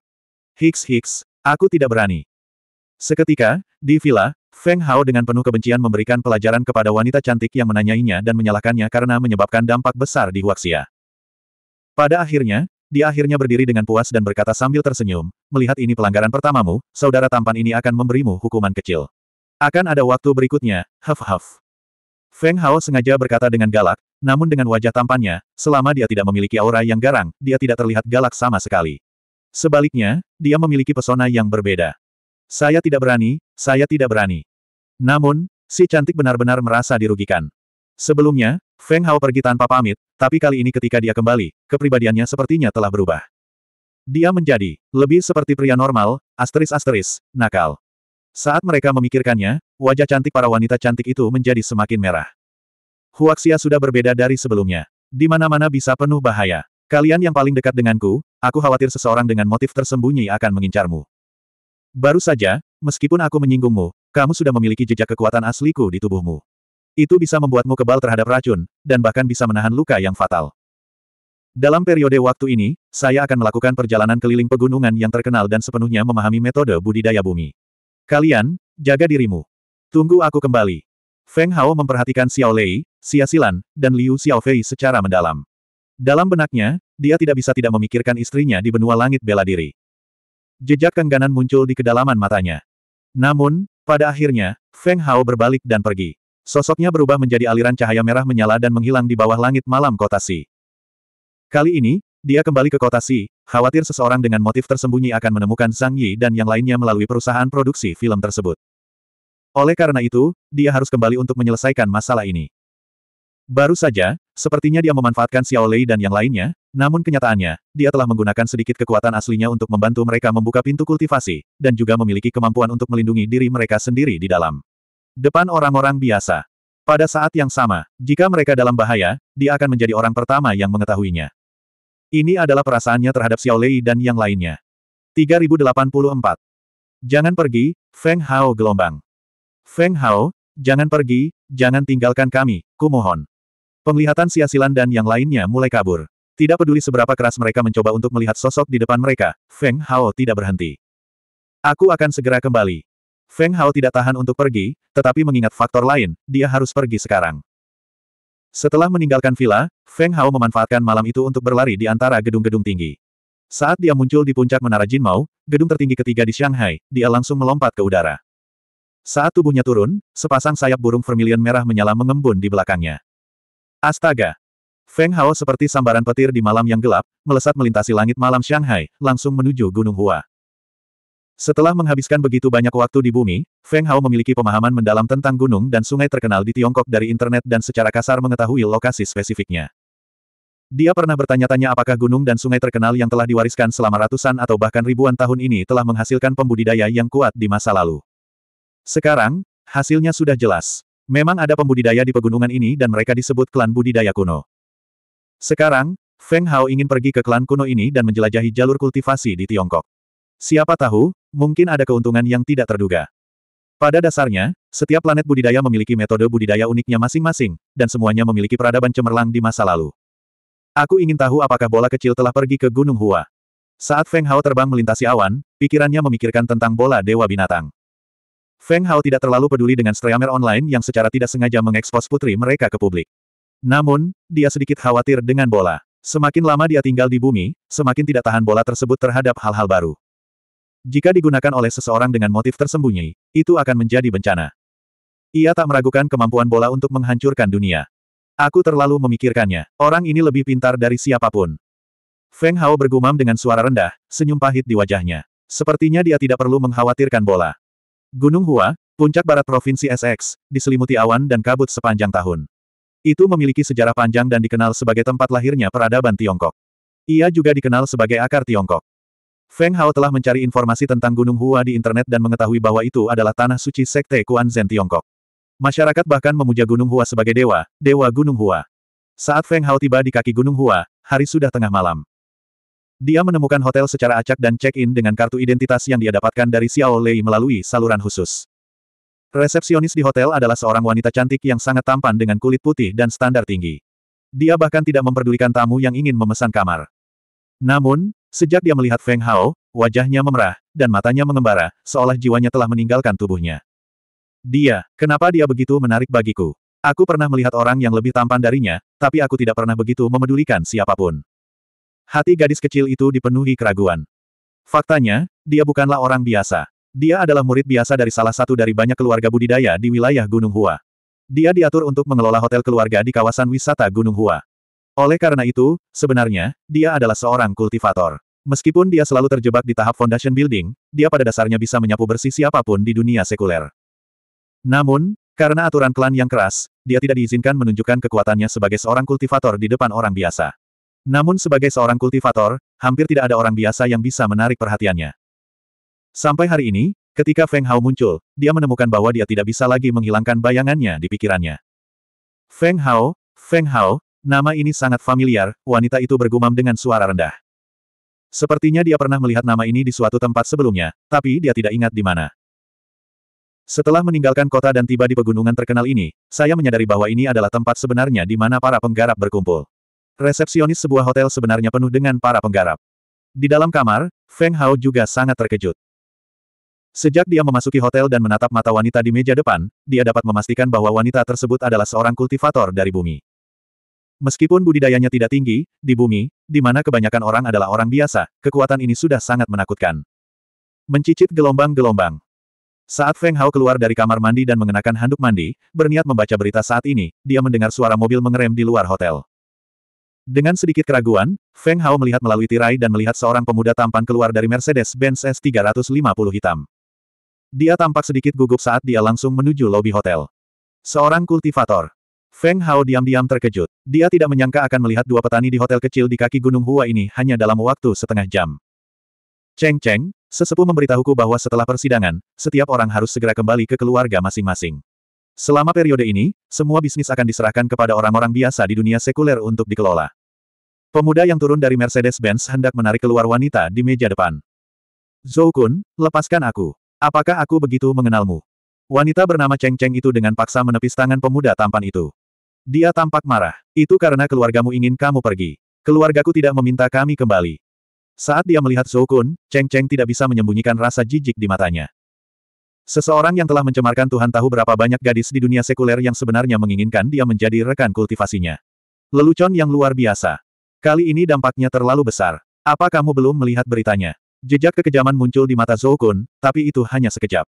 Speaker 1: Hicks Hicks, aku tidak berani. Seketika, di villa, Feng Hao dengan penuh kebencian memberikan pelajaran kepada wanita cantik yang menanyainya dan menyalahkannya karena menyebabkan dampak besar di Huaxia. Pada akhirnya, dia akhirnya berdiri dengan puas dan berkata sambil tersenyum, melihat ini pelanggaran pertamamu, saudara tampan ini akan memberimu hukuman kecil. Akan ada waktu berikutnya, huff-huff. Feng Hao sengaja berkata dengan galak, namun dengan wajah tampannya, selama dia tidak memiliki aura yang garang, dia tidak terlihat galak sama sekali. Sebaliknya, dia memiliki pesona yang berbeda. Saya tidak berani, saya tidak berani. Namun, si cantik benar-benar merasa dirugikan. Sebelumnya, Feng Hao pergi tanpa pamit, tapi kali ini ketika dia kembali, kepribadiannya sepertinya telah berubah. Dia menjadi lebih seperti pria normal, asteris-asteris, nakal. Saat mereka memikirkannya, wajah cantik para wanita cantik itu menjadi semakin merah. Huaxia sudah berbeda dari sebelumnya. Di mana-mana bisa penuh bahaya. Kalian yang paling dekat denganku, aku khawatir seseorang dengan motif tersembunyi akan mengincarmu. Baru saja, meskipun aku menyinggungmu, kamu sudah memiliki jejak kekuatan asliku di tubuhmu. Itu bisa membuatmu kebal terhadap racun, dan bahkan bisa menahan luka yang fatal. Dalam periode waktu ini, saya akan melakukan perjalanan keliling pegunungan yang terkenal dan sepenuhnya memahami metode budidaya bumi. Kalian, jaga dirimu. Tunggu aku kembali. Feng Hao memperhatikan Xiao Lei, Xia Silan, dan Liu Xiaofei secara mendalam. Dalam benaknya, dia tidak bisa tidak memikirkan istrinya di benua langit bela diri. Jejak kengganan muncul di kedalaman matanya. Namun, pada akhirnya, Feng Hao berbalik dan pergi. Sosoknya berubah menjadi aliran cahaya merah menyala dan menghilang di bawah langit malam kota Si. Kali ini, dia kembali ke kota Si, khawatir seseorang dengan motif tersembunyi akan menemukan Zhang Yi dan yang lainnya melalui perusahaan produksi film tersebut. Oleh karena itu, dia harus kembali untuk menyelesaikan masalah ini. Baru saja, sepertinya dia memanfaatkan Xiao Lei dan yang lainnya, namun kenyataannya, dia telah menggunakan sedikit kekuatan aslinya untuk membantu mereka membuka pintu kultivasi, dan juga memiliki kemampuan untuk melindungi diri mereka sendiri di dalam. Depan orang-orang biasa. Pada saat yang sama, jika mereka dalam bahaya, dia akan menjadi orang pertama yang mengetahuinya. Ini adalah perasaannya terhadap Xiao Lei dan yang lainnya. 3084. Jangan pergi, Feng Hao gelombang. Feng Hao, jangan pergi, jangan tinggalkan kami, kumohon. Penglihatan Siasilan dan yang lainnya mulai kabur. Tidak peduli seberapa keras mereka mencoba untuk melihat sosok di depan mereka, Feng Hao tidak berhenti. Aku akan segera kembali. Feng Hao tidak tahan untuk pergi, tetapi mengingat faktor lain, dia harus pergi sekarang. Setelah meninggalkan villa, Feng Hao memanfaatkan malam itu untuk berlari di antara gedung-gedung tinggi. Saat dia muncul di puncak Menara Jinmao, gedung tertinggi ketiga di Shanghai, dia langsung melompat ke udara. Saat tubuhnya turun, sepasang sayap burung vermilion merah menyala mengembun di belakangnya. Astaga! Feng Hao seperti sambaran petir di malam yang gelap, melesat melintasi langit malam Shanghai, langsung menuju Gunung Hua. Setelah menghabiskan begitu banyak waktu di bumi, Feng Hao memiliki pemahaman mendalam tentang gunung dan sungai terkenal di Tiongkok dari internet dan secara kasar mengetahui lokasi spesifiknya. Dia pernah bertanya-tanya apakah gunung dan sungai terkenal yang telah diwariskan selama ratusan atau bahkan ribuan tahun ini telah menghasilkan pembudidaya yang kuat di masa lalu. Sekarang, hasilnya sudah jelas. Memang ada pembudidaya di pegunungan ini dan mereka disebut klan budidaya kuno. Sekarang, Feng Hao ingin pergi ke klan kuno ini dan menjelajahi jalur kultivasi di Tiongkok. Siapa tahu, mungkin ada keuntungan yang tidak terduga. Pada dasarnya, setiap planet budidaya memiliki metode budidaya uniknya masing-masing, dan semuanya memiliki peradaban cemerlang di masa lalu. Aku ingin tahu apakah bola kecil telah pergi ke Gunung Hua. Saat Feng Hao terbang melintasi awan, pikirannya memikirkan tentang bola dewa binatang. Feng Hao tidak terlalu peduli dengan streamer online yang secara tidak sengaja mengekspos putri mereka ke publik. Namun, dia sedikit khawatir dengan bola. Semakin lama dia tinggal di bumi, semakin tidak tahan bola tersebut terhadap hal-hal baru. Jika digunakan oleh seseorang dengan motif tersembunyi, itu akan menjadi bencana. Ia tak meragukan kemampuan bola untuk menghancurkan dunia. Aku terlalu memikirkannya. Orang ini lebih pintar dari siapapun. Feng Hao bergumam dengan suara rendah, senyum pahit di wajahnya. Sepertinya dia tidak perlu mengkhawatirkan bola. Gunung Hua, puncak barat provinsi SX, diselimuti awan dan kabut sepanjang tahun. Itu memiliki sejarah panjang dan dikenal sebagai tempat lahirnya peradaban Tiongkok. Ia juga dikenal sebagai akar Tiongkok. Feng Hao telah mencari informasi tentang Gunung Hua di internet dan mengetahui bahwa itu adalah tanah suci Sekte Kuan Zen Tiongkok. Masyarakat bahkan memuja Gunung Hua sebagai dewa, dewa Gunung Hua. Saat Feng Hao tiba di kaki Gunung Hua, hari sudah tengah malam. Dia menemukan hotel secara acak dan check-in dengan kartu identitas yang dia dapatkan dari Xiao Lei melalui saluran khusus. Resepsionis di hotel adalah seorang wanita cantik yang sangat tampan dengan kulit putih dan standar tinggi. Dia bahkan tidak memperdulikan tamu yang ingin memesan kamar. Namun, sejak dia melihat Feng Hao, wajahnya memerah, dan matanya mengembara, seolah jiwanya telah meninggalkan tubuhnya. Dia, kenapa dia begitu menarik bagiku? Aku pernah melihat orang yang lebih tampan darinya, tapi aku tidak pernah begitu memedulikan siapapun. Hati gadis kecil itu dipenuhi keraguan. Faktanya, dia bukanlah orang biasa. Dia adalah murid biasa dari salah satu dari banyak keluarga budidaya di wilayah Gunung Hua. Dia diatur untuk mengelola hotel keluarga di kawasan wisata Gunung Hua. Oleh karena itu, sebenarnya, dia adalah seorang kultivator. Meskipun dia selalu terjebak di tahap foundation building, dia pada dasarnya bisa menyapu bersih siapapun di dunia sekuler. Namun, karena aturan klan yang keras, dia tidak diizinkan menunjukkan kekuatannya sebagai seorang kultivator di depan orang biasa. Namun sebagai seorang kultivator, hampir tidak ada orang biasa yang bisa menarik perhatiannya. Sampai hari ini, ketika Feng Hao muncul, dia menemukan bahwa dia tidak bisa lagi menghilangkan bayangannya di pikirannya. Feng Hao, Feng Hao, nama ini sangat familiar, wanita itu bergumam dengan suara rendah. Sepertinya dia pernah melihat nama ini di suatu tempat sebelumnya, tapi dia tidak ingat di mana. Setelah meninggalkan kota dan tiba di pegunungan terkenal ini, saya menyadari bahwa ini adalah tempat sebenarnya di mana para penggarap berkumpul. Resepsionis sebuah hotel sebenarnya penuh dengan para penggarap. Di dalam kamar, Feng Hao juga sangat terkejut. Sejak dia memasuki hotel dan menatap mata wanita di meja depan, dia dapat memastikan bahwa wanita tersebut adalah seorang kultivator dari bumi. Meskipun budidayanya tidak tinggi, di bumi, di mana kebanyakan orang adalah orang biasa, kekuatan ini sudah sangat menakutkan. Mencicit gelombang-gelombang. Saat Feng Hao keluar dari kamar mandi dan mengenakan handuk mandi, berniat membaca berita saat ini, dia mendengar suara mobil mengerem di luar hotel. Dengan sedikit keraguan, Feng Hao melihat melalui tirai dan melihat seorang pemuda tampan keluar dari Mercedes-Benz S350 hitam. Dia tampak sedikit gugup saat dia langsung menuju lobi hotel. Seorang kultivator. Feng Hao diam-diam terkejut. Dia tidak menyangka akan melihat dua petani di hotel kecil di kaki Gunung Hua ini hanya dalam waktu setengah jam. Cheng Cheng, sesepuh memberitahuku bahwa setelah persidangan, setiap orang harus segera kembali ke keluarga masing-masing. Selama periode ini, semua bisnis akan diserahkan kepada orang-orang biasa di dunia sekuler untuk dikelola. Pemuda yang turun dari Mercedes-Benz hendak menarik keluar wanita di meja depan. Zhou Kun, lepaskan aku. Apakah aku begitu mengenalmu? Wanita bernama Cheng Cheng itu dengan paksa menepis tangan pemuda tampan itu. Dia tampak marah. Itu karena keluargamu ingin kamu pergi. Keluargaku tidak meminta kami kembali. Saat dia melihat Zhou Kun, Cheng Cheng tidak bisa menyembunyikan rasa jijik di matanya. Seseorang yang telah mencemarkan Tuhan tahu berapa banyak gadis di dunia sekuler yang sebenarnya menginginkan dia menjadi rekan kultivasinya. Lelucon yang luar biasa. Kali ini dampaknya terlalu besar. Apa kamu belum melihat beritanya? Jejak kekejaman muncul di mata Zhou Kun, tapi itu hanya sekejap.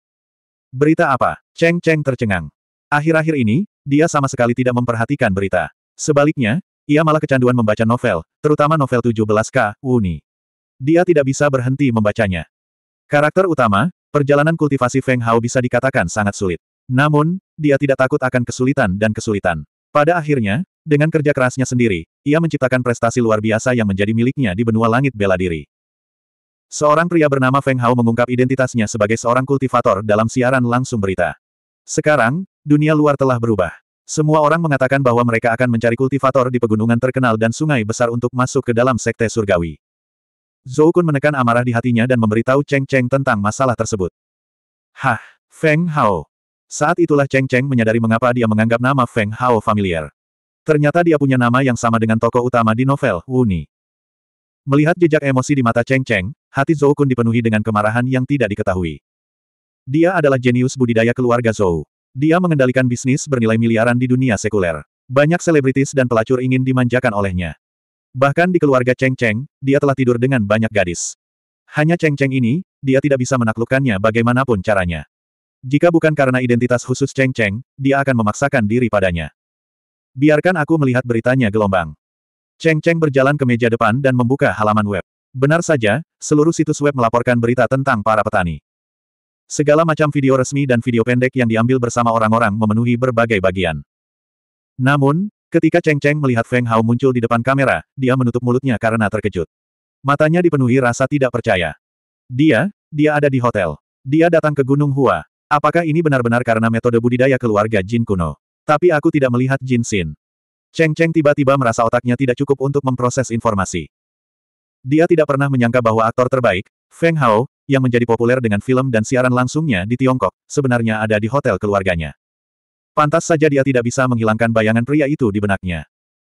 Speaker 1: Berita apa? Cheng Cheng tercengang. Akhir-akhir ini, dia sama sekali tidak memperhatikan berita. Sebaliknya, ia malah kecanduan membaca novel, terutama novel 17K, Wuni. Dia tidak bisa berhenti membacanya. Karakter utama, perjalanan kultivasi Feng Hao bisa dikatakan sangat sulit. Namun, dia tidak takut akan kesulitan dan kesulitan. Pada akhirnya, dengan kerja kerasnya sendiri, ia menciptakan prestasi luar biasa yang menjadi miliknya di benua langit bela diri. Seorang pria bernama Feng Hao mengungkap identitasnya sebagai seorang kultivator dalam siaran langsung berita. Sekarang, dunia luar telah berubah. Semua orang mengatakan bahwa mereka akan mencari kultivator di pegunungan terkenal dan sungai besar untuk masuk ke dalam sekte surgawi. Zhou Kun menekan amarah di hatinya dan memberitahu Cheng Cheng tentang masalah tersebut. Hah, Feng Hao. Saat itulah Cheng Cheng menyadari mengapa dia menganggap nama Feng Hao familiar. Ternyata dia punya nama yang sama dengan tokoh utama di novel, Wuni. Melihat jejak emosi di mata Cheng Cheng, hati Zhou Kun dipenuhi dengan kemarahan yang tidak diketahui. Dia adalah jenius budidaya keluarga Zhou. Dia mengendalikan bisnis bernilai miliaran di dunia sekuler. Banyak selebritis dan pelacur ingin dimanjakan olehnya. Bahkan di keluarga Cheng Cheng, dia telah tidur dengan banyak gadis. Hanya Cheng Cheng ini, dia tidak bisa menaklukkannya bagaimanapun caranya. Jika bukan karena identitas khusus Cheng Cheng, dia akan memaksakan diri padanya. Biarkan aku melihat beritanya gelombang. Cheng Cheng berjalan ke meja depan dan membuka halaman web. Benar saja, seluruh situs web melaporkan berita tentang para petani. Segala macam video resmi dan video pendek yang diambil bersama orang-orang memenuhi berbagai bagian. Namun, ketika Cheng Cheng melihat Feng Hao muncul di depan kamera, dia menutup mulutnya karena terkejut. Matanya dipenuhi rasa tidak percaya. Dia, dia ada di hotel. Dia datang ke Gunung Hua. Apakah ini benar-benar karena metode budidaya keluarga Jin kuno? Tapi aku tidak melihat Jin Xin. Cheng Cheng tiba-tiba merasa otaknya tidak cukup untuk memproses informasi. Dia tidak pernah menyangka bahwa aktor terbaik, Feng Hao, yang menjadi populer dengan film dan siaran langsungnya di Tiongkok, sebenarnya ada di hotel keluarganya. Pantas saja dia tidak bisa menghilangkan bayangan pria itu di benaknya.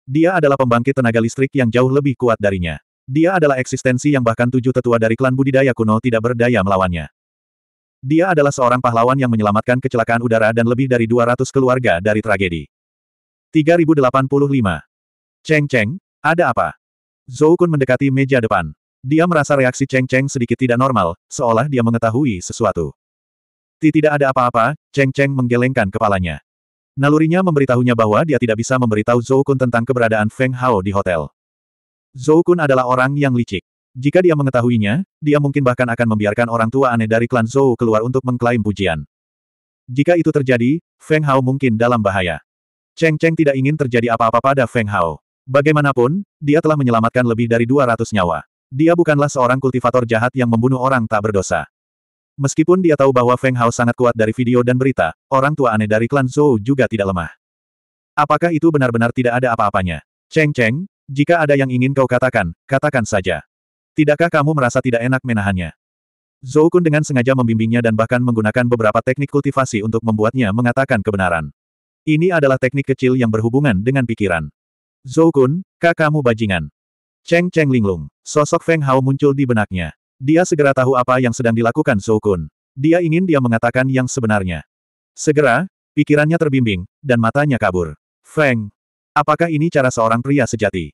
Speaker 1: Dia adalah pembangkit tenaga listrik yang jauh lebih kuat darinya. Dia adalah eksistensi yang bahkan tujuh tetua dari klan budidaya kuno tidak berdaya melawannya. Dia adalah seorang pahlawan yang menyelamatkan kecelakaan udara dan lebih dari 200 keluarga dari tragedi. 3085. Cheng Cheng, ada apa? Zhou Kun mendekati meja depan. Dia merasa reaksi Cheng Cheng sedikit tidak normal, seolah dia mengetahui sesuatu. Tidak ada apa-apa, Cheng Cheng menggelengkan kepalanya. Nalurinya memberitahunya bahwa dia tidak bisa memberitahu Zhou Kun tentang keberadaan Feng Hao di hotel. Zhou Kun adalah orang yang licik. Jika dia mengetahuinya, dia mungkin bahkan akan membiarkan orang tua aneh dari klan Zhou keluar untuk mengklaim pujian. Jika itu terjadi, Feng Hao mungkin dalam bahaya. Cheng Cheng tidak ingin terjadi apa-apa pada Feng Hao. Bagaimanapun, dia telah menyelamatkan lebih dari 200 nyawa. Dia bukanlah seorang kultivator jahat yang membunuh orang tak berdosa. Meskipun dia tahu bahwa Feng Hao sangat kuat dari video dan berita, orang tua aneh dari klan Zhou juga tidak lemah. Apakah itu benar-benar tidak ada apa-apanya? Cheng Cheng, jika ada yang ingin kau katakan, katakan saja. Tidakkah kamu merasa tidak enak menahannya? Zhou Kun dengan sengaja membimbingnya dan bahkan menggunakan beberapa teknik kultivasi untuk membuatnya mengatakan kebenaran. Ini adalah teknik kecil yang berhubungan dengan pikiran. Zhou Kun, kakamu bajingan. Cheng Cheng linglung. Sosok Feng Hao muncul di benaknya. Dia segera tahu apa yang sedang dilakukan Zhou Kun. Dia ingin dia mengatakan yang sebenarnya. Segera, pikirannya terbimbing, dan matanya kabur. Feng, apakah ini cara seorang pria sejati?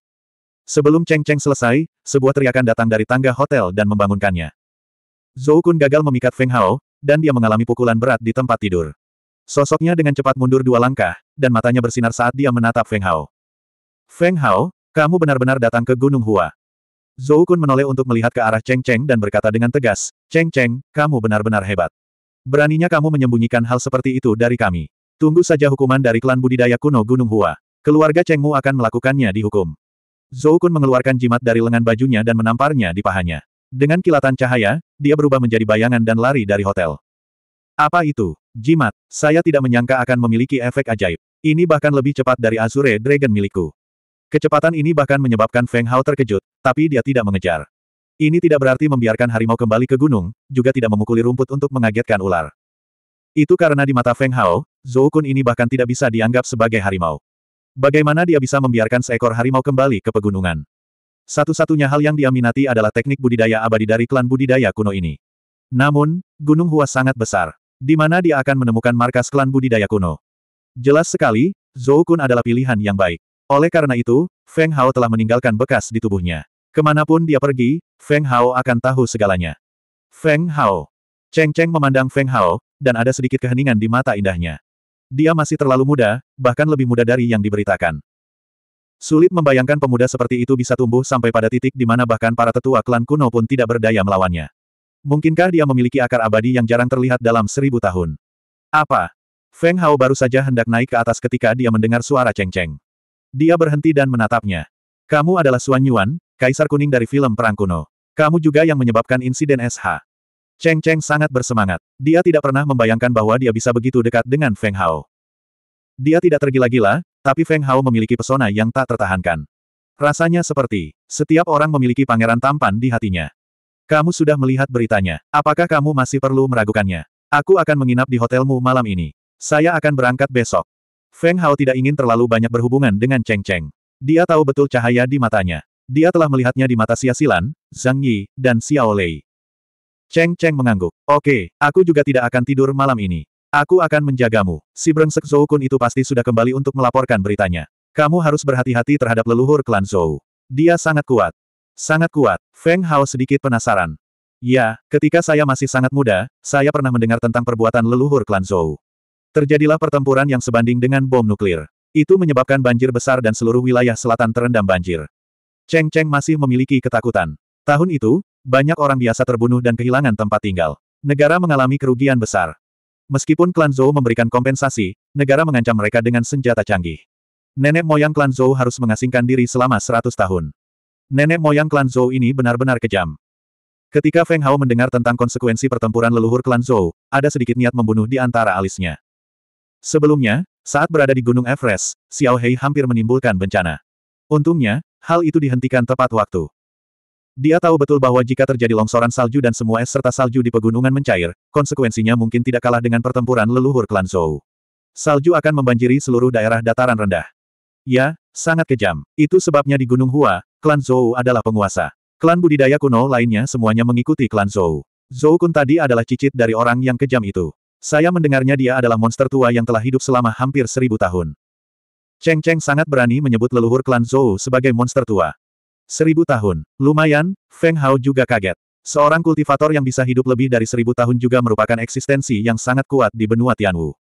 Speaker 1: Sebelum Cheng Cheng selesai, sebuah teriakan datang dari tangga hotel dan membangunkannya. Zhou Kun gagal memikat Feng Hao, dan dia mengalami pukulan berat di tempat tidur. Sosoknya dengan cepat mundur dua langkah, dan matanya bersinar saat dia menatap Feng Hao. Feng Hao, kamu benar-benar datang ke Gunung Hua. Zhou Kun menoleh untuk melihat ke arah Cheng Cheng dan berkata dengan tegas, Cheng Cheng, kamu benar-benar hebat. Beraninya kamu menyembunyikan hal seperti itu dari kami. Tunggu saja hukuman dari klan budidaya kuno Gunung Hua. Keluarga Chengmu akan melakukannya di hukum. Zhou Kun mengeluarkan jimat dari lengan bajunya dan menamparnya di pahanya. Dengan kilatan cahaya, dia berubah menjadi bayangan dan lari dari hotel. Apa itu? Jimat. Saya tidak menyangka akan memiliki efek ajaib. Ini bahkan lebih cepat dari Azure Dragon milikku. Kecepatan ini bahkan menyebabkan Feng Hao terkejut, tapi dia tidak mengejar. Ini tidak berarti membiarkan harimau kembali ke gunung, juga tidak memukuli rumput untuk mengagetkan ular. Itu karena di mata Feng Hao, Zhou Kun ini bahkan tidak bisa dianggap sebagai harimau. Bagaimana dia bisa membiarkan seekor harimau kembali ke pegunungan? Satu-satunya hal yang dia minati adalah teknik budidaya abadi dari klan budidaya kuno ini. Namun, Gunung Hua sangat besar. Di mana dia akan menemukan markas klan budidaya kuno? Jelas sekali, Zhou Kun adalah pilihan yang baik. Oleh karena itu, Feng Hao telah meninggalkan bekas di tubuhnya. Kemanapun dia pergi, Feng Hao akan tahu segalanya. Feng Hao. Cheng Cheng memandang Feng Hao, dan ada sedikit keheningan di mata indahnya. Dia masih terlalu muda, bahkan lebih muda dari yang diberitakan. Sulit membayangkan pemuda seperti itu bisa tumbuh sampai pada titik di mana bahkan para tetua klan kuno pun tidak berdaya melawannya. Mungkinkah dia memiliki akar abadi yang jarang terlihat dalam seribu tahun? Apa? Feng Hao baru saja hendak naik ke atas ketika dia mendengar suara ceng-ceng. Dia berhenti dan menatapnya. Kamu adalah Suan Yuan, Kaisar Kuning dari film Perang Kuno. Kamu juga yang menyebabkan insiden SH. Cheng Cheng sangat bersemangat. Dia tidak pernah membayangkan bahwa dia bisa begitu dekat dengan Feng Hao. Dia tidak tergila-gila, tapi Feng Hao memiliki pesona yang tak tertahankan. Rasanya seperti, setiap orang memiliki pangeran tampan di hatinya. Kamu sudah melihat beritanya. Apakah kamu masih perlu meragukannya? Aku akan menginap di hotelmu malam ini. Saya akan berangkat besok. Feng Hao tidak ingin terlalu banyak berhubungan dengan Cheng Cheng. Dia tahu betul cahaya di matanya. Dia telah melihatnya di mata Xia Silan, Zhang Yi, dan Xiao Lei. Cheng Cheng mengangguk. Oke, aku juga tidak akan tidur malam ini. Aku akan menjagamu. Si brengsek Zhou Kun itu pasti sudah kembali untuk melaporkan beritanya. Kamu harus berhati-hati terhadap leluhur klan Zhou. Dia sangat kuat. Sangat kuat. Feng Hao sedikit penasaran. Ya, ketika saya masih sangat muda, saya pernah mendengar tentang perbuatan leluhur klan Zhou. Terjadilah pertempuran yang sebanding dengan bom nuklir. Itu menyebabkan banjir besar dan seluruh wilayah selatan terendam banjir. Cheng Cheng masih memiliki ketakutan. Tahun itu, banyak orang biasa terbunuh dan kehilangan tempat tinggal. Negara mengalami kerugian besar. Meskipun klan Zhou memberikan kompensasi, negara mengancam mereka dengan senjata canggih. Nenek moyang klan Zhou harus mengasingkan diri selama 100 tahun. Nenek moyang klan Zhou ini benar-benar kejam. Ketika Feng Hao mendengar tentang konsekuensi pertempuran leluhur klan Zhou, ada sedikit niat membunuh di antara alisnya. Sebelumnya, saat berada di Gunung Everest, Xiao Hei hampir menimbulkan bencana. Untungnya, hal itu dihentikan tepat waktu. Dia tahu betul bahwa jika terjadi longsoran salju dan semua es serta salju di pegunungan mencair, konsekuensinya mungkin tidak kalah dengan pertempuran leluhur klan Zhou. Salju akan membanjiri seluruh daerah dataran rendah. Ya, sangat kejam. Itu sebabnya di Gunung Hua, klan Zhou adalah penguasa. Klan budidaya kuno lainnya semuanya mengikuti klan Zhou. Zhou Kun tadi adalah cicit dari orang yang kejam itu. Saya mendengarnya dia adalah monster tua yang telah hidup selama hampir seribu tahun. Cheng Cheng sangat berani menyebut leluhur klan Zhou sebagai monster tua. Seribu tahun. Lumayan, Feng Hao juga kaget. Seorang kultivator yang bisa hidup lebih dari seribu tahun juga merupakan eksistensi yang sangat kuat di benua Tianwu.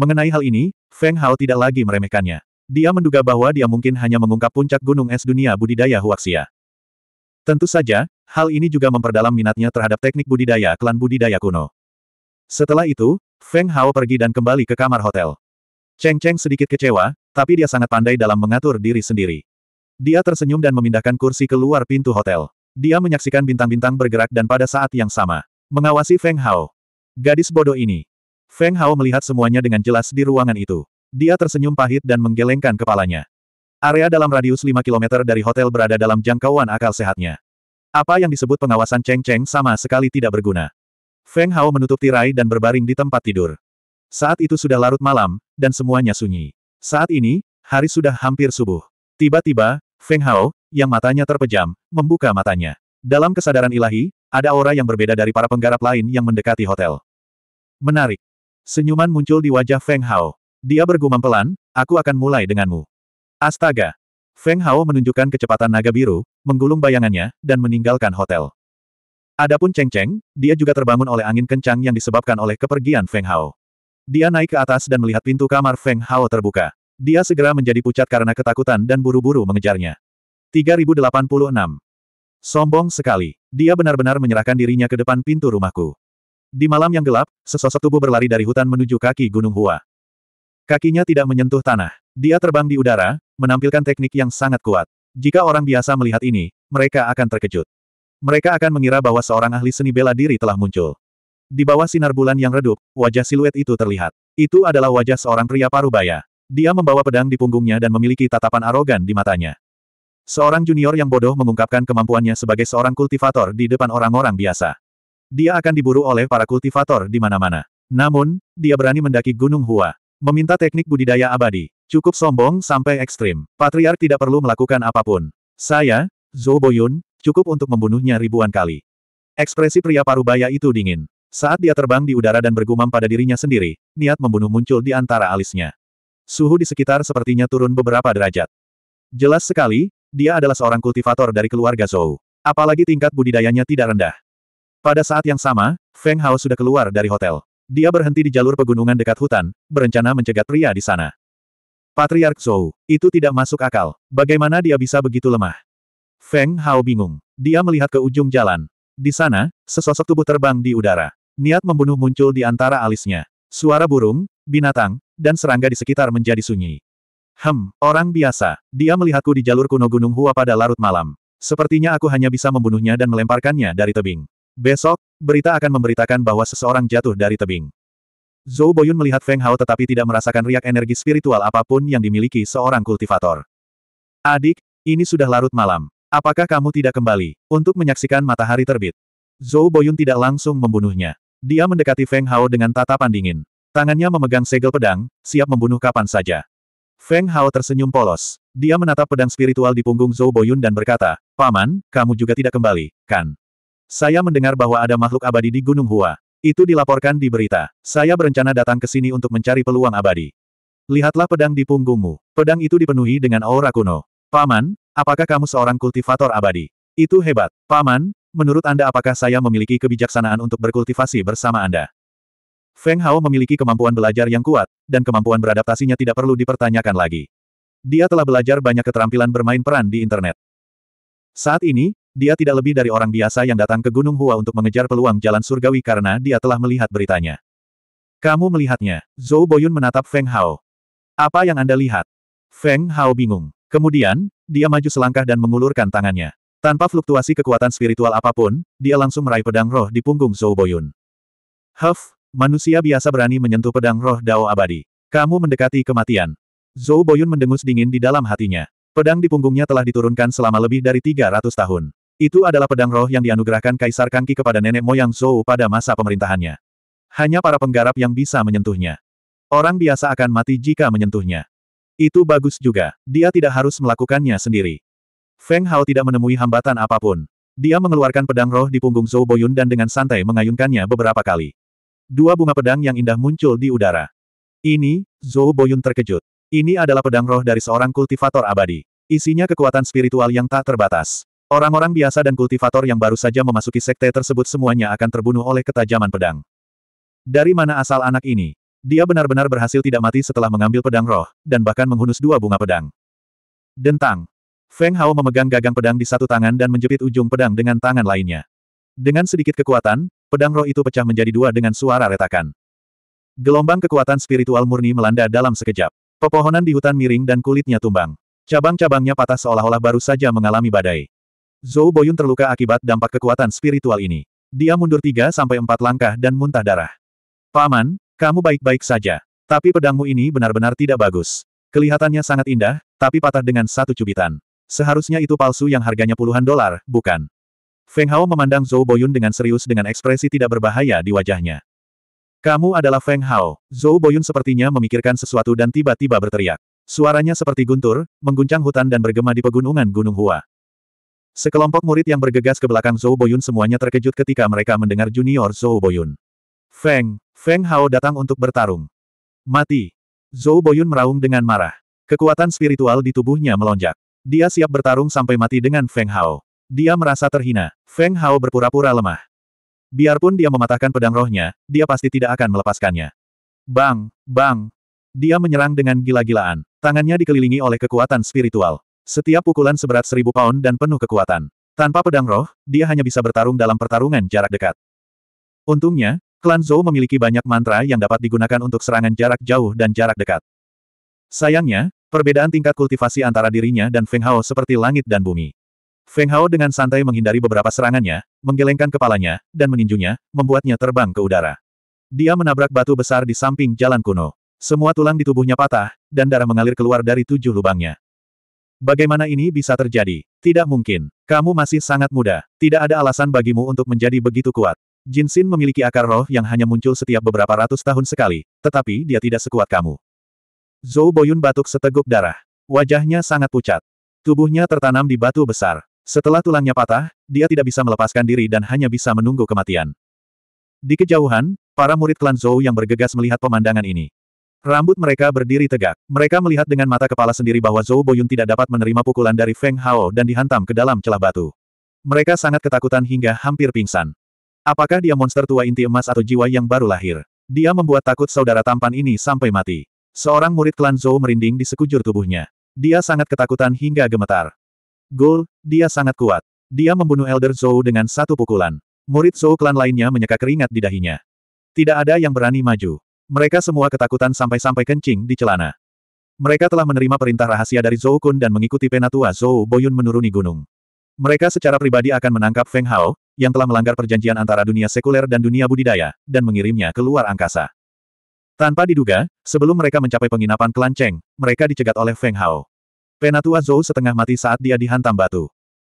Speaker 1: Mengenai hal ini, Feng Hao tidak lagi meremehkannya. Dia menduga bahwa dia mungkin hanya mengungkap puncak gunung es dunia budidaya Huaxia. Tentu saja, hal ini juga memperdalam minatnya terhadap teknik budidaya klan budidaya kuno. Setelah itu, Feng Hao pergi dan kembali ke kamar hotel. Cheng Cheng sedikit kecewa, tapi dia sangat pandai dalam mengatur diri sendiri. Dia tersenyum dan memindahkan kursi keluar pintu hotel. Dia menyaksikan bintang-bintang bergerak dan pada saat yang sama, mengawasi Feng Hao. Gadis bodoh ini. Feng Hao melihat semuanya dengan jelas di ruangan itu. Dia tersenyum pahit dan menggelengkan kepalanya. Area dalam radius 5 km dari hotel berada dalam jangkauan akal sehatnya. Apa yang disebut pengawasan Cheng Cheng sama sekali tidak berguna. Feng Hao menutup tirai dan berbaring di tempat tidur. Saat itu sudah larut malam, dan semuanya sunyi. Saat ini, hari sudah hampir subuh. Tiba-tiba, Feng Hao, yang matanya terpejam, membuka matanya. Dalam kesadaran ilahi, ada aura yang berbeda dari para penggarap lain yang mendekati hotel. Menarik. Senyuman muncul di wajah Feng Hao. Dia bergumam pelan, aku akan mulai denganmu. Astaga! Feng Hao menunjukkan kecepatan naga biru, menggulung bayangannya, dan meninggalkan hotel. Adapun Cheng Cheng, dia juga terbangun oleh angin kencang yang disebabkan oleh kepergian Feng Hao. Dia naik ke atas dan melihat pintu kamar Feng Hao terbuka. Dia segera menjadi pucat karena ketakutan dan buru-buru mengejarnya. 3086. Sombong sekali. Dia benar-benar menyerahkan dirinya ke depan pintu rumahku. Di malam yang gelap, sesosok tubuh berlari dari hutan menuju kaki Gunung Hua. Kakinya tidak menyentuh tanah. Dia terbang di udara, menampilkan teknik yang sangat kuat. Jika orang biasa melihat ini, mereka akan terkejut. Mereka akan mengira bahwa seorang ahli seni bela diri telah muncul. Di bawah sinar bulan yang redup, wajah siluet itu terlihat. Itu adalah wajah seorang pria parubaya. Dia membawa pedang di punggungnya dan memiliki tatapan arogan di matanya. Seorang junior yang bodoh mengungkapkan kemampuannya sebagai seorang kultivator di depan orang-orang biasa. Dia akan diburu oleh para kultivator di mana-mana. Namun, dia berani mendaki Gunung Hua. Meminta teknik budidaya abadi. Cukup sombong sampai ekstrim. Patriark tidak perlu melakukan apapun. Saya, Zhou Boyun, cukup untuk membunuhnya ribuan kali. Ekspresi pria parubaya itu dingin. Saat dia terbang di udara dan bergumam pada dirinya sendiri, niat membunuh muncul di antara alisnya. Suhu di sekitar sepertinya turun beberapa derajat. Jelas sekali, dia adalah seorang kultivator dari keluarga Zhou. Apalagi tingkat budidayanya tidak rendah. Pada saat yang sama, Feng Hao sudah keluar dari hotel. Dia berhenti di jalur pegunungan dekat hutan, berencana mencegat pria di sana. Patriark Zhou, itu tidak masuk akal. Bagaimana dia bisa begitu lemah? Feng Hao bingung. Dia melihat ke ujung jalan. Di sana, sesosok tubuh terbang di udara. Niat membunuh muncul di antara alisnya. Suara burung, binatang, dan serangga di sekitar menjadi sunyi. Hem, orang biasa. Dia melihatku di jalur kuno Gunung Hua pada larut malam. Sepertinya aku hanya bisa membunuhnya dan melemparkannya dari tebing. Besok, berita akan memberitakan bahwa seseorang jatuh dari tebing. Zhou Boyun melihat Feng Hao tetapi tidak merasakan riak energi spiritual apapun yang dimiliki seorang kultivator. Adik, ini sudah larut malam. Apakah kamu tidak kembali untuk menyaksikan matahari terbit? Zhou Boyun tidak langsung membunuhnya. Dia mendekati Feng Hao dengan tatapan dingin. Tangannya memegang segel pedang, siap membunuh kapan saja. Feng Hao tersenyum polos. Dia menatap pedang spiritual di punggung Zhou Boyun dan berkata, Paman, kamu juga tidak kembali, kan? Saya mendengar bahwa ada makhluk abadi di Gunung Hua. Itu dilaporkan di berita. Saya berencana datang ke sini untuk mencari peluang abadi. Lihatlah pedang di punggungmu. Pedang itu dipenuhi dengan aura kuno. Paman, apakah kamu seorang kultivator abadi? Itu hebat. Paman, menurut Anda apakah saya memiliki kebijaksanaan untuk berkultivasi bersama Anda? Feng Hao memiliki kemampuan belajar yang kuat, dan kemampuan beradaptasinya tidak perlu dipertanyakan lagi. Dia telah belajar banyak keterampilan bermain peran di internet. Saat ini, dia tidak lebih dari orang biasa yang datang ke Gunung Hua untuk mengejar peluang jalan surgawi karena dia telah melihat beritanya. Kamu melihatnya, Zhou Boyun menatap Feng Hao. Apa yang Anda lihat? Feng Hao bingung. Kemudian, dia maju selangkah dan mengulurkan tangannya. Tanpa fluktuasi kekuatan spiritual apapun, dia langsung meraih pedang roh di punggung Zhou Boyun. Huff, Manusia biasa berani menyentuh pedang roh Dao abadi. Kamu mendekati kematian. Zhou Boyun mendengus dingin di dalam hatinya. Pedang di punggungnya telah diturunkan selama lebih dari 300 tahun. Itu adalah pedang roh yang dianugerahkan Kaisar Kangki kepada nenek moyang Zhou pada masa pemerintahannya. Hanya para penggarap yang bisa menyentuhnya. Orang biasa akan mati jika menyentuhnya. Itu bagus juga, dia tidak harus melakukannya sendiri. Feng Hao tidak menemui hambatan apapun. Dia mengeluarkan pedang roh di punggung Zhou Boyun dan dengan santai mengayunkannya beberapa kali. Dua bunga pedang yang indah muncul di udara. Ini, Zhou Boyun terkejut. Ini adalah pedang roh dari seorang kultivator abadi. Isinya kekuatan spiritual yang tak terbatas. Orang-orang biasa dan kultivator yang baru saja memasuki sekte tersebut semuanya akan terbunuh oleh ketajaman pedang. Dari mana asal anak ini? Dia benar-benar berhasil tidak mati setelah mengambil pedang roh, dan bahkan menghunus dua bunga pedang. Dentang. Feng Hao memegang gagang pedang di satu tangan dan menjepit ujung pedang dengan tangan lainnya. Dengan sedikit kekuatan, pedang roh itu pecah menjadi dua dengan suara retakan. Gelombang kekuatan spiritual murni melanda dalam sekejap. Pepohonan di hutan miring dan kulitnya tumbang. Cabang-cabangnya patah seolah-olah baru saja mengalami badai. Zhou Boyun terluka akibat dampak kekuatan spiritual ini. Dia mundur tiga sampai empat langkah dan muntah darah. Paman, kamu baik-baik saja. Tapi pedangmu ini benar-benar tidak bagus. Kelihatannya sangat indah, tapi patah dengan satu cubitan. Seharusnya itu palsu yang harganya puluhan dolar, bukan? Feng Hao memandang Zhou Boyun dengan serius dengan ekspresi tidak berbahaya di wajahnya. Kamu adalah Feng Hao. Zhou Boyun sepertinya memikirkan sesuatu dan tiba-tiba berteriak. Suaranya seperti guntur, mengguncang hutan dan bergema di pegunungan Gunung Hua. Sekelompok murid yang bergegas ke belakang Zhou Boyun semuanya terkejut ketika mereka mendengar junior Zhou Boyun. Feng, Feng Hao datang untuk bertarung. Mati. Zhou Boyun meraung dengan marah. Kekuatan spiritual di tubuhnya melonjak. Dia siap bertarung sampai mati dengan Feng Hao. Dia merasa terhina. Feng Hao berpura-pura lemah. Biarpun dia mematahkan pedang rohnya, dia pasti tidak akan melepaskannya. Bang, bang. Dia menyerang dengan gila-gilaan. Tangannya dikelilingi oleh kekuatan spiritual. Setiap pukulan seberat seribu pound dan penuh kekuatan. Tanpa pedang roh, dia hanya bisa bertarung dalam pertarungan jarak dekat. Untungnya, klan Zhou memiliki banyak mantra yang dapat digunakan untuk serangan jarak jauh dan jarak dekat. Sayangnya, perbedaan tingkat kultivasi antara dirinya dan Feng Hao seperti langit dan bumi. Feng Hao dengan santai menghindari beberapa serangannya, menggelengkan kepalanya, dan meninjunya, membuatnya terbang ke udara. Dia menabrak batu besar di samping jalan kuno. Semua tulang di tubuhnya patah, dan darah mengalir keluar dari tujuh lubangnya. Bagaimana ini bisa terjadi? Tidak mungkin. Kamu masih sangat muda. Tidak ada alasan bagimu untuk menjadi begitu kuat. Jin Xin memiliki akar roh yang hanya muncul setiap beberapa ratus tahun sekali, tetapi dia tidak sekuat kamu. Zhou Boyun batuk seteguk darah. Wajahnya sangat pucat. Tubuhnya tertanam di batu besar. Setelah tulangnya patah, dia tidak bisa melepaskan diri dan hanya bisa menunggu kematian. Di kejauhan, para murid klan Zhou yang bergegas melihat pemandangan ini. Rambut mereka berdiri tegak. Mereka melihat dengan mata kepala sendiri bahwa Zhou Boyun tidak dapat menerima pukulan dari Feng Hao dan dihantam ke dalam celah batu. Mereka sangat ketakutan hingga hampir pingsan. Apakah dia monster tua inti emas atau jiwa yang baru lahir? Dia membuat takut saudara tampan ini sampai mati. Seorang murid klan Zhou merinding di sekujur tubuhnya. Dia sangat ketakutan hingga gemetar. Gol, dia sangat kuat. Dia membunuh Elder Zhou dengan satu pukulan. Murid Zhou klan lainnya menyeka keringat di dahinya. Tidak ada yang berani maju. Mereka semua ketakutan sampai-sampai kencing di celana. Mereka telah menerima perintah rahasia dari Zhou Kun dan mengikuti penatua Zhou Boyun menuruni gunung. Mereka secara pribadi akan menangkap Feng Hao, yang telah melanggar perjanjian antara dunia sekuler dan dunia budidaya, dan mengirimnya ke luar angkasa. Tanpa diduga, sebelum mereka mencapai penginapan Klan Cheng, mereka dicegat oleh Feng Hao. Penatua Zhou setengah mati saat dia dihantam batu.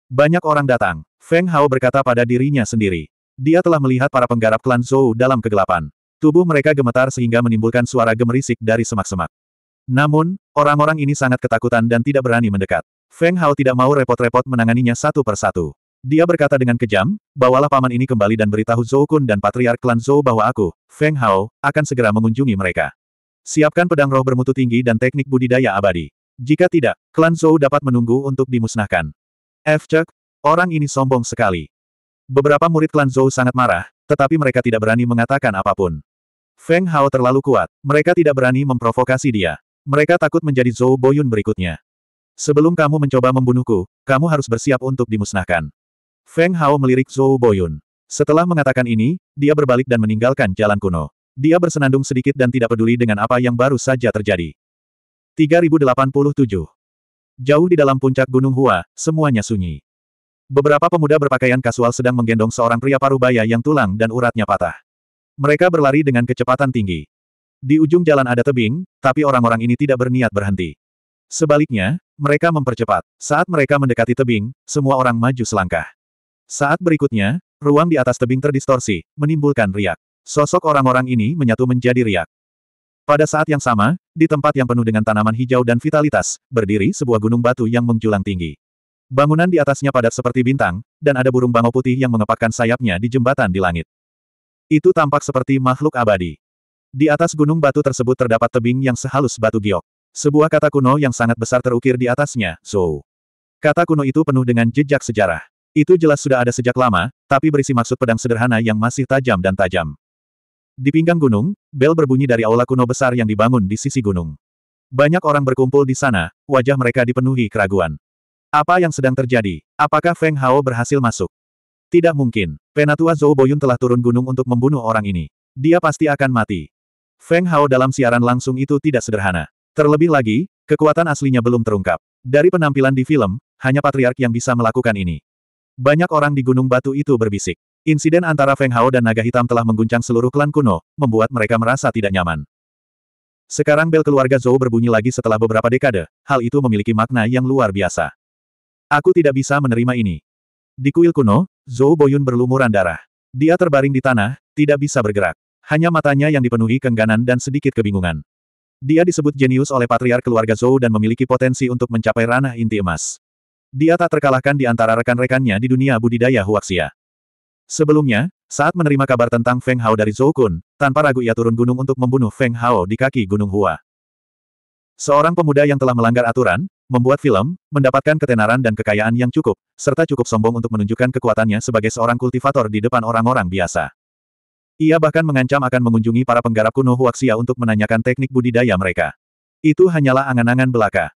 Speaker 1: Banyak orang datang. Feng Hao berkata pada dirinya sendiri. Dia telah melihat para penggarap klan Zhou dalam kegelapan. Tubuh mereka gemetar sehingga menimbulkan suara gemerisik dari semak-semak. Namun, orang-orang ini sangat ketakutan dan tidak berani mendekat. Feng Hao tidak mau repot-repot menanganinya satu per satu. Dia berkata dengan kejam, bawalah paman ini kembali dan beritahu Zhou Kun dan patriark klan Zhou bahwa aku, Feng Hao, akan segera mengunjungi mereka. Siapkan pedang roh bermutu tinggi dan teknik budidaya abadi. Jika tidak, klan Zhou dapat menunggu untuk dimusnahkan. F. Cek, orang ini sombong sekali. Beberapa murid klan Zhou sangat marah, tetapi mereka tidak berani mengatakan apapun. Feng Hao terlalu kuat, mereka tidak berani memprovokasi dia. Mereka takut menjadi Zhou Boyun berikutnya. Sebelum kamu mencoba membunuhku, kamu harus bersiap untuk dimusnahkan. Feng Hao melirik Zhou Boyun. Setelah mengatakan ini, dia berbalik dan meninggalkan jalan kuno. Dia bersenandung sedikit dan tidak peduli dengan apa yang baru saja terjadi. 3087. Jauh di dalam puncak Gunung Hua, semuanya sunyi. Beberapa pemuda berpakaian kasual sedang menggendong seorang pria parubaya yang tulang dan uratnya patah. Mereka berlari dengan kecepatan tinggi. Di ujung jalan ada tebing, tapi orang-orang ini tidak berniat berhenti. Sebaliknya, mereka mempercepat. Saat mereka mendekati tebing, semua orang maju selangkah. Saat berikutnya, ruang di atas tebing terdistorsi, menimbulkan riak. Sosok orang-orang ini menyatu menjadi riak. Pada saat yang sama, di tempat yang penuh dengan tanaman hijau dan vitalitas, berdiri sebuah gunung batu yang menjulang tinggi. Bangunan di atasnya padat seperti bintang, dan ada burung bangau putih yang mengepakkan sayapnya di jembatan di langit. Itu tampak seperti makhluk abadi. Di atas gunung batu tersebut terdapat tebing yang sehalus batu giok. Sebuah kata kuno yang sangat besar terukir di atasnya, So. Kata kuno itu penuh dengan jejak sejarah. Itu jelas sudah ada sejak lama, tapi berisi maksud pedang sederhana yang masih tajam dan tajam. Di pinggang gunung, bel berbunyi dari aula kuno besar yang dibangun di sisi gunung. Banyak orang berkumpul di sana, wajah mereka dipenuhi keraguan. Apa yang sedang terjadi? Apakah Feng Hao berhasil masuk? Tidak mungkin. Penatua Zhou Boyun telah turun gunung untuk membunuh orang ini. Dia pasti akan mati. Feng Hao dalam siaran langsung itu tidak sederhana. Terlebih lagi, kekuatan aslinya belum terungkap. Dari penampilan di film, hanya patriark yang bisa melakukan ini. Banyak orang di Gunung Batu itu berbisik. Insiden antara Feng Hao dan naga hitam telah mengguncang seluruh klan kuno, membuat mereka merasa tidak nyaman. Sekarang bel keluarga Zhou berbunyi lagi setelah beberapa dekade, hal itu memiliki makna yang luar biasa. Aku tidak bisa menerima ini. Di kuil kuno, Zhou Boyun berlumuran darah. Dia terbaring di tanah, tidak bisa bergerak. Hanya matanya yang dipenuhi kengganan dan sedikit kebingungan. Dia disebut jenius oleh patriark keluarga Zhou dan memiliki potensi untuk mencapai ranah inti emas. Dia tak terkalahkan di antara rekan-rekannya di dunia budidaya Huaxia. Sebelumnya, saat menerima kabar tentang Feng Hao dari Zhou Kun, tanpa ragu ia turun gunung untuk membunuh Feng Hao di kaki Gunung Hua. Seorang pemuda yang telah melanggar aturan, membuat film, mendapatkan ketenaran dan kekayaan yang cukup, serta cukup sombong untuk menunjukkan kekuatannya sebagai seorang kultivator di depan orang-orang biasa. Ia bahkan mengancam akan mengunjungi para penggarap kuno Huaxia untuk menanyakan teknik budidaya mereka. Itu hanyalah angan-angan belaka.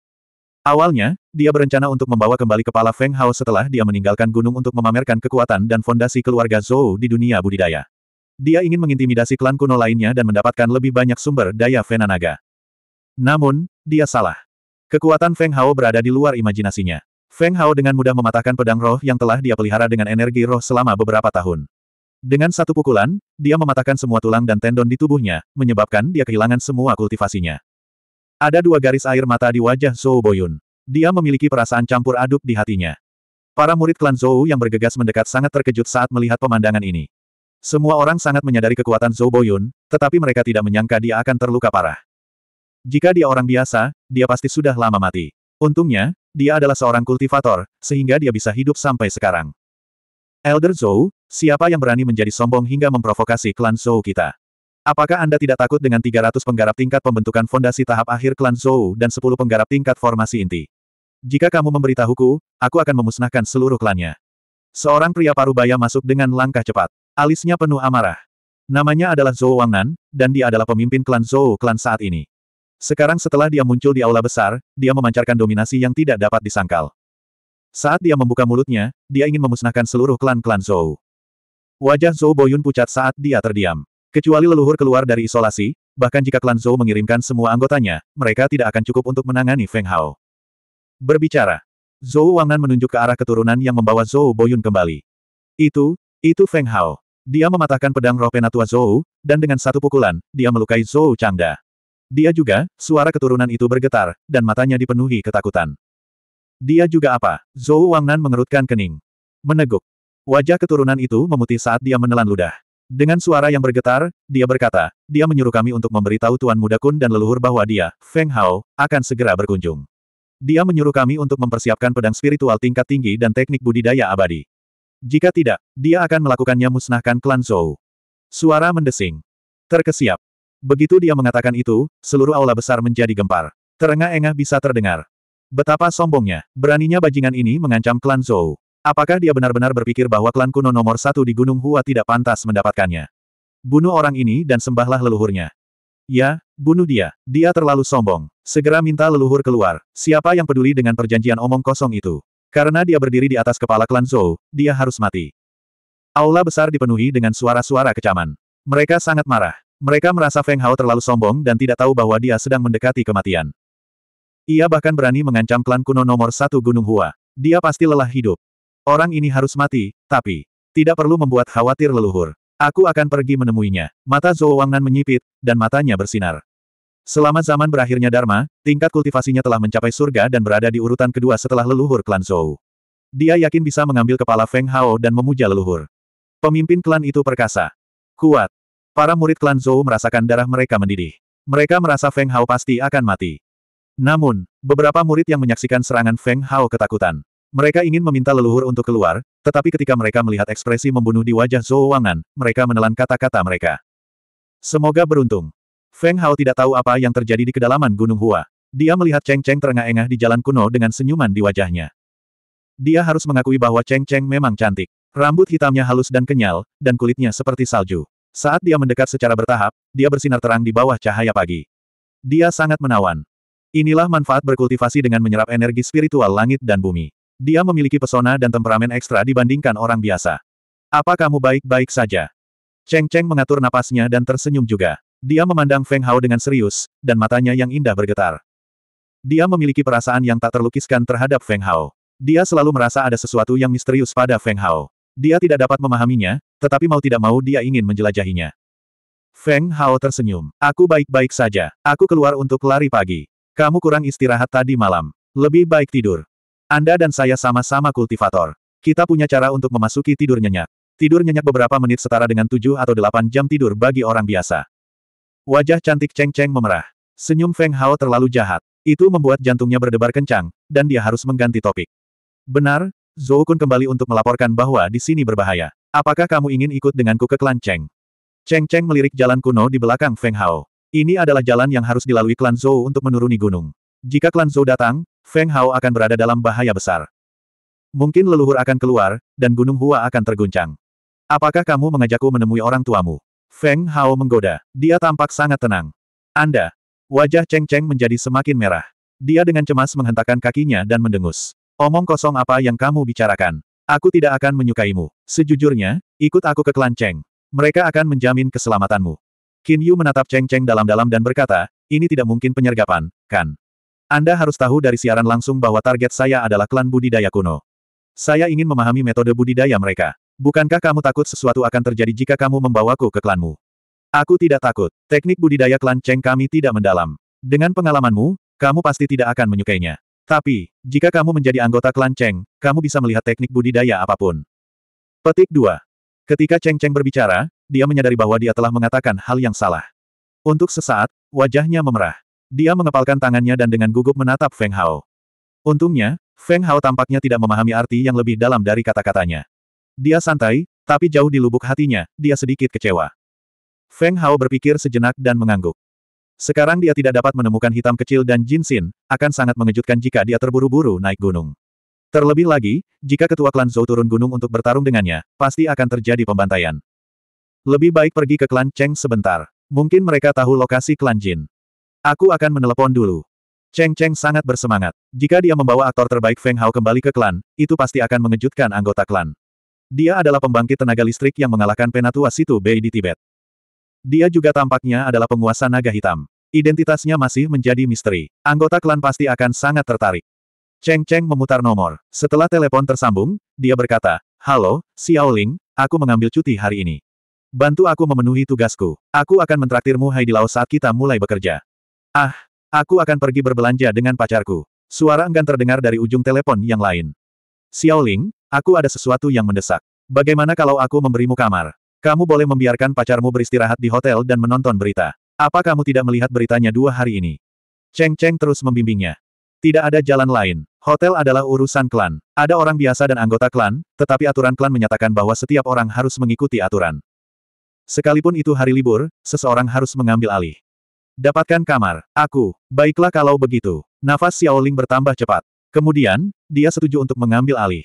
Speaker 1: Awalnya, dia berencana untuk membawa kembali kepala Feng Hao setelah dia meninggalkan gunung untuk memamerkan kekuatan dan fondasi keluarga Zhou di dunia budidaya. Dia ingin mengintimidasi klan kuno lainnya dan mendapatkan lebih banyak sumber daya Venanaga. Namun, dia salah. Kekuatan Feng Hao berada di luar imajinasinya. Feng Hao dengan mudah mematahkan pedang roh yang telah dia pelihara dengan energi roh selama beberapa tahun. Dengan satu pukulan, dia mematahkan semua tulang dan tendon di tubuhnya, menyebabkan dia kehilangan semua kultivasinya. Ada dua garis air mata di wajah Zhou Boyun. Dia memiliki perasaan campur aduk di hatinya. Para murid klan Zhou yang bergegas mendekat sangat terkejut saat melihat pemandangan ini. Semua orang sangat menyadari kekuatan Zhou Boyun, tetapi mereka tidak menyangka dia akan terluka parah. Jika dia orang biasa, dia pasti sudah lama mati. Untungnya, dia adalah seorang kultivator, sehingga dia bisa hidup sampai sekarang. Elder Zhou, siapa yang berani menjadi sombong hingga memprovokasi klan Zhou kita? Apakah Anda tidak takut dengan 300 penggarap tingkat pembentukan fondasi tahap akhir klan Zhou dan 10 penggarap tingkat formasi inti? Jika kamu memberitahuku, aku akan memusnahkan seluruh klannya. Seorang pria parubaya masuk dengan langkah cepat. Alisnya penuh amarah. Namanya adalah Zhou Wangnan, dan dia adalah pemimpin klan Zhou klan saat ini. Sekarang setelah dia muncul di aula besar, dia memancarkan dominasi yang tidak dapat disangkal. Saat dia membuka mulutnya, dia ingin memusnahkan seluruh klan-klan Zhou. Wajah Zhou Boyun pucat saat dia terdiam. Kecuali leluhur keluar dari isolasi, bahkan jika klan Zhou mengirimkan semua anggotanya, mereka tidak akan cukup untuk menangani Feng Hao. Berbicara, Zhou Wangnan menunjuk ke arah keturunan yang membawa Zhou Boyun kembali. Itu, itu Feng Hao. Dia mematahkan pedang roh penatua Zhou, dan dengan satu pukulan, dia melukai Zhou Changda. Dia juga, suara keturunan itu bergetar, dan matanya dipenuhi ketakutan. Dia juga apa? Zhou Wangnan mengerutkan kening. Meneguk. Wajah keturunan itu memutih saat dia menelan ludah. Dengan suara yang bergetar, dia berkata, dia menyuruh kami untuk memberitahu Tuan Muda Kun dan leluhur bahwa dia, Feng Hao, akan segera berkunjung. Dia menyuruh kami untuk mempersiapkan pedang spiritual tingkat tinggi dan teknik budidaya abadi. Jika tidak, dia akan melakukannya musnahkan klan Zhou. Suara mendesing. Terkesiap. Begitu dia mengatakan itu, seluruh aula besar menjadi gempar. Terengah-engah bisa terdengar. Betapa sombongnya, beraninya bajingan ini mengancam klan Zhou. Apakah dia benar-benar berpikir bahwa klan kuno nomor satu di Gunung Hua tidak pantas mendapatkannya? Bunuh orang ini dan sembahlah leluhurnya. Ya, bunuh dia. Dia terlalu sombong. Segera minta leluhur keluar. Siapa yang peduli dengan perjanjian omong kosong itu? Karena dia berdiri di atas kepala klan Zhou, dia harus mati. Aula besar dipenuhi dengan suara-suara kecaman. Mereka sangat marah. Mereka merasa Feng Hao terlalu sombong dan tidak tahu bahwa dia sedang mendekati kematian. Ia bahkan berani mengancam klan kuno nomor satu Gunung Hua. Dia pasti lelah hidup. Orang ini harus mati, tapi tidak perlu membuat khawatir leluhur. Aku akan pergi menemuinya. Mata Zhou Wangnan menyipit, dan matanya bersinar. Selama zaman berakhirnya Dharma, tingkat kultivasinya telah mencapai surga dan berada di urutan kedua setelah leluhur klan Zhou. Dia yakin bisa mengambil kepala Feng Hao dan memuja leluhur. Pemimpin klan itu perkasa. Kuat. Para murid klan Zhou merasakan darah mereka mendidih. Mereka merasa Feng Hao pasti akan mati. Namun, beberapa murid yang menyaksikan serangan Feng Hao ketakutan. Mereka ingin meminta leluhur untuk keluar, tetapi ketika mereka melihat ekspresi membunuh di wajah Zhou Wangan, mereka menelan kata-kata mereka. Semoga beruntung. Feng Hao tidak tahu apa yang terjadi di kedalaman Gunung Hua. Dia melihat Cheng Cheng terengah-engah di jalan kuno dengan senyuman di wajahnya. Dia harus mengakui bahwa Cheng Cheng memang cantik. Rambut hitamnya halus dan kenyal, dan kulitnya seperti salju. Saat dia mendekat secara bertahap, dia bersinar terang di bawah cahaya pagi. Dia sangat menawan. Inilah manfaat berkultivasi dengan menyerap energi spiritual langit dan bumi. Dia memiliki pesona dan temperamen ekstra dibandingkan orang biasa. Apa kamu baik-baik saja? Cheng Cheng mengatur napasnya dan tersenyum juga. Dia memandang Feng Hao dengan serius, dan matanya yang indah bergetar. Dia memiliki perasaan yang tak terlukiskan terhadap Feng Hao. Dia selalu merasa ada sesuatu yang misterius pada Feng Hao. Dia tidak dapat memahaminya, tetapi mau tidak mau dia ingin menjelajahinya. Feng Hao tersenyum. Aku baik-baik saja. Aku keluar untuk lari pagi. Kamu kurang istirahat tadi malam. Lebih baik tidur. Anda dan saya sama-sama kultivator. Kita punya cara untuk memasuki tidur nyenyak. Tidur nyenyak beberapa menit setara dengan tujuh atau delapan jam tidur bagi orang biasa. Wajah cantik Cheng Cheng memerah. Senyum Feng Hao terlalu jahat. Itu membuat jantungnya berdebar kencang, dan dia harus mengganti topik. Benar, Zhou Kun kembali untuk melaporkan bahwa di sini berbahaya. Apakah kamu ingin ikut denganku ke klan Cheng? Cheng Cheng melirik jalan kuno di belakang Feng Hao. Ini adalah jalan yang harus dilalui klan Zhou untuk menuruni gunung. Jika klan Zhou datang, Feng Hao akan berada dalam bahaya besar. Mungkin leluhur akan keluar, dan Gunung Hua akan terguncang. Apakah kamu mengajakku menemui orang tuamu? Feng Hao menggoda. Dia tampak sangat tenang. Anda. Wajah Cheng Cheng menjadi semakin merah. Dia dengan cemas menghentakkan kakinya dan mendengus. Omong kosong apa yang kamu bicarakan? Aku tidak akan menyukaimu. Sejujurnya, ikut aku ke klan Cheng. Mereka akan menjamin keselamatanmu. Qin Yu menatap Cheng Cheng dalam-dalam dan berkata, ini tidak mungkin penyergapan, kan? Anda harus tahu dari siaran langsung bahwa target saya adalah klan budidaya kuno. Saya ingin memahami metode budidaya mereka. Bukankah kamu takut sesuatu akan terjadi jika kamu membawaku ke klanmu? Aku tidak takut. Teknik budidaya klan Cheng kami tidak mendalam. Dengan pengalamanmu, kamu pasti tidak akan menyukainya. Tapi, jika kamu menjadi anggota klan Cheng, kamu bisa melihat teknik budidaya apapun. Petik 2. Ketika Cheng Cheng berbicara, dia menyadari bahwa dia telah mengatakan hal yang salah. Untuk sesaat, wajahnya memerah. Dia mengepalkan tangannya dan dengan gugup menatap Feng Hao. Untungnya, Feng Hao tampaknya tidak memahami arti yang lebih dalam dari kata-katanya. Dia santai, tapi jauh di lubuk hatinya, dia sedikit kecewa. Feng Hao berpikir sejenak dan mengangguk. Sekarang dia tidak dapat menemukan hitam kecil dan jinsin, akan sangat mengejutkan jika dia terburu-buru naik gunung. Terlebih lagi, jika ketua klan Zhou turun gunung untuk bertarung dengannya, pasti akan terjadi pembantaian. Lebih baik pergi ke klan Cheng sebentar. Mungkin mereka tahu lokasi klan Jin. Aku akan menelepon dulu. Cheng Cheng sangat bersemangat. Jika dia membawa aktor terbaik Feng Hao kembali ke klan, itu pasti akan mengejutkan anggota klan. Dia adalah pembangkit tenaga listrik yang mengalahkan penatua Situ Bei di Tibet. Dia juga tampaknya adalah penguasa naga hitam. Identitasnya masih menjadi misteri. Anggota klan pasti akan sangat tertarik. Cheng Cheng memutar nomor. Setelah telepon tersambung, dia berkata, Halo, Xiao Ling, aku mengambil cuti hari ini. Bantu aku memenuhi tugasku. Aku akan mentraktirmu Hai di laut saat kita mulai bekerja. Ah, aku akan pergi berbelanja dengan pacarku. Suara enggan terdengar dari ujung telepon yang lain. Xiao Ling, aku ada sesuatu yang mendesak. Bagaimana kalau aku memberimu kamar? Kamu boleh membiarkan pacarmu beristirahat di hotel dan menonton berita. Apa kamu tidak melihat beritanya dua hari ini? Cheng Cheng terus membimbingnya. Tidak ada jalan lain. Hotel adalah urusan klan. Ada orang biasa dan anggota klan, tetapi aturan klan menyatakan bahwa setiap orang harus mengikuti aturan. Sekalipun itu hari libur, seseorang harus mengambil alih. Dapatkan kamar, aku. Baiklah kalau begitu. Nafas Xiaoling bertambah cepat. Kemudian, dia setuju untuk mengambil alih.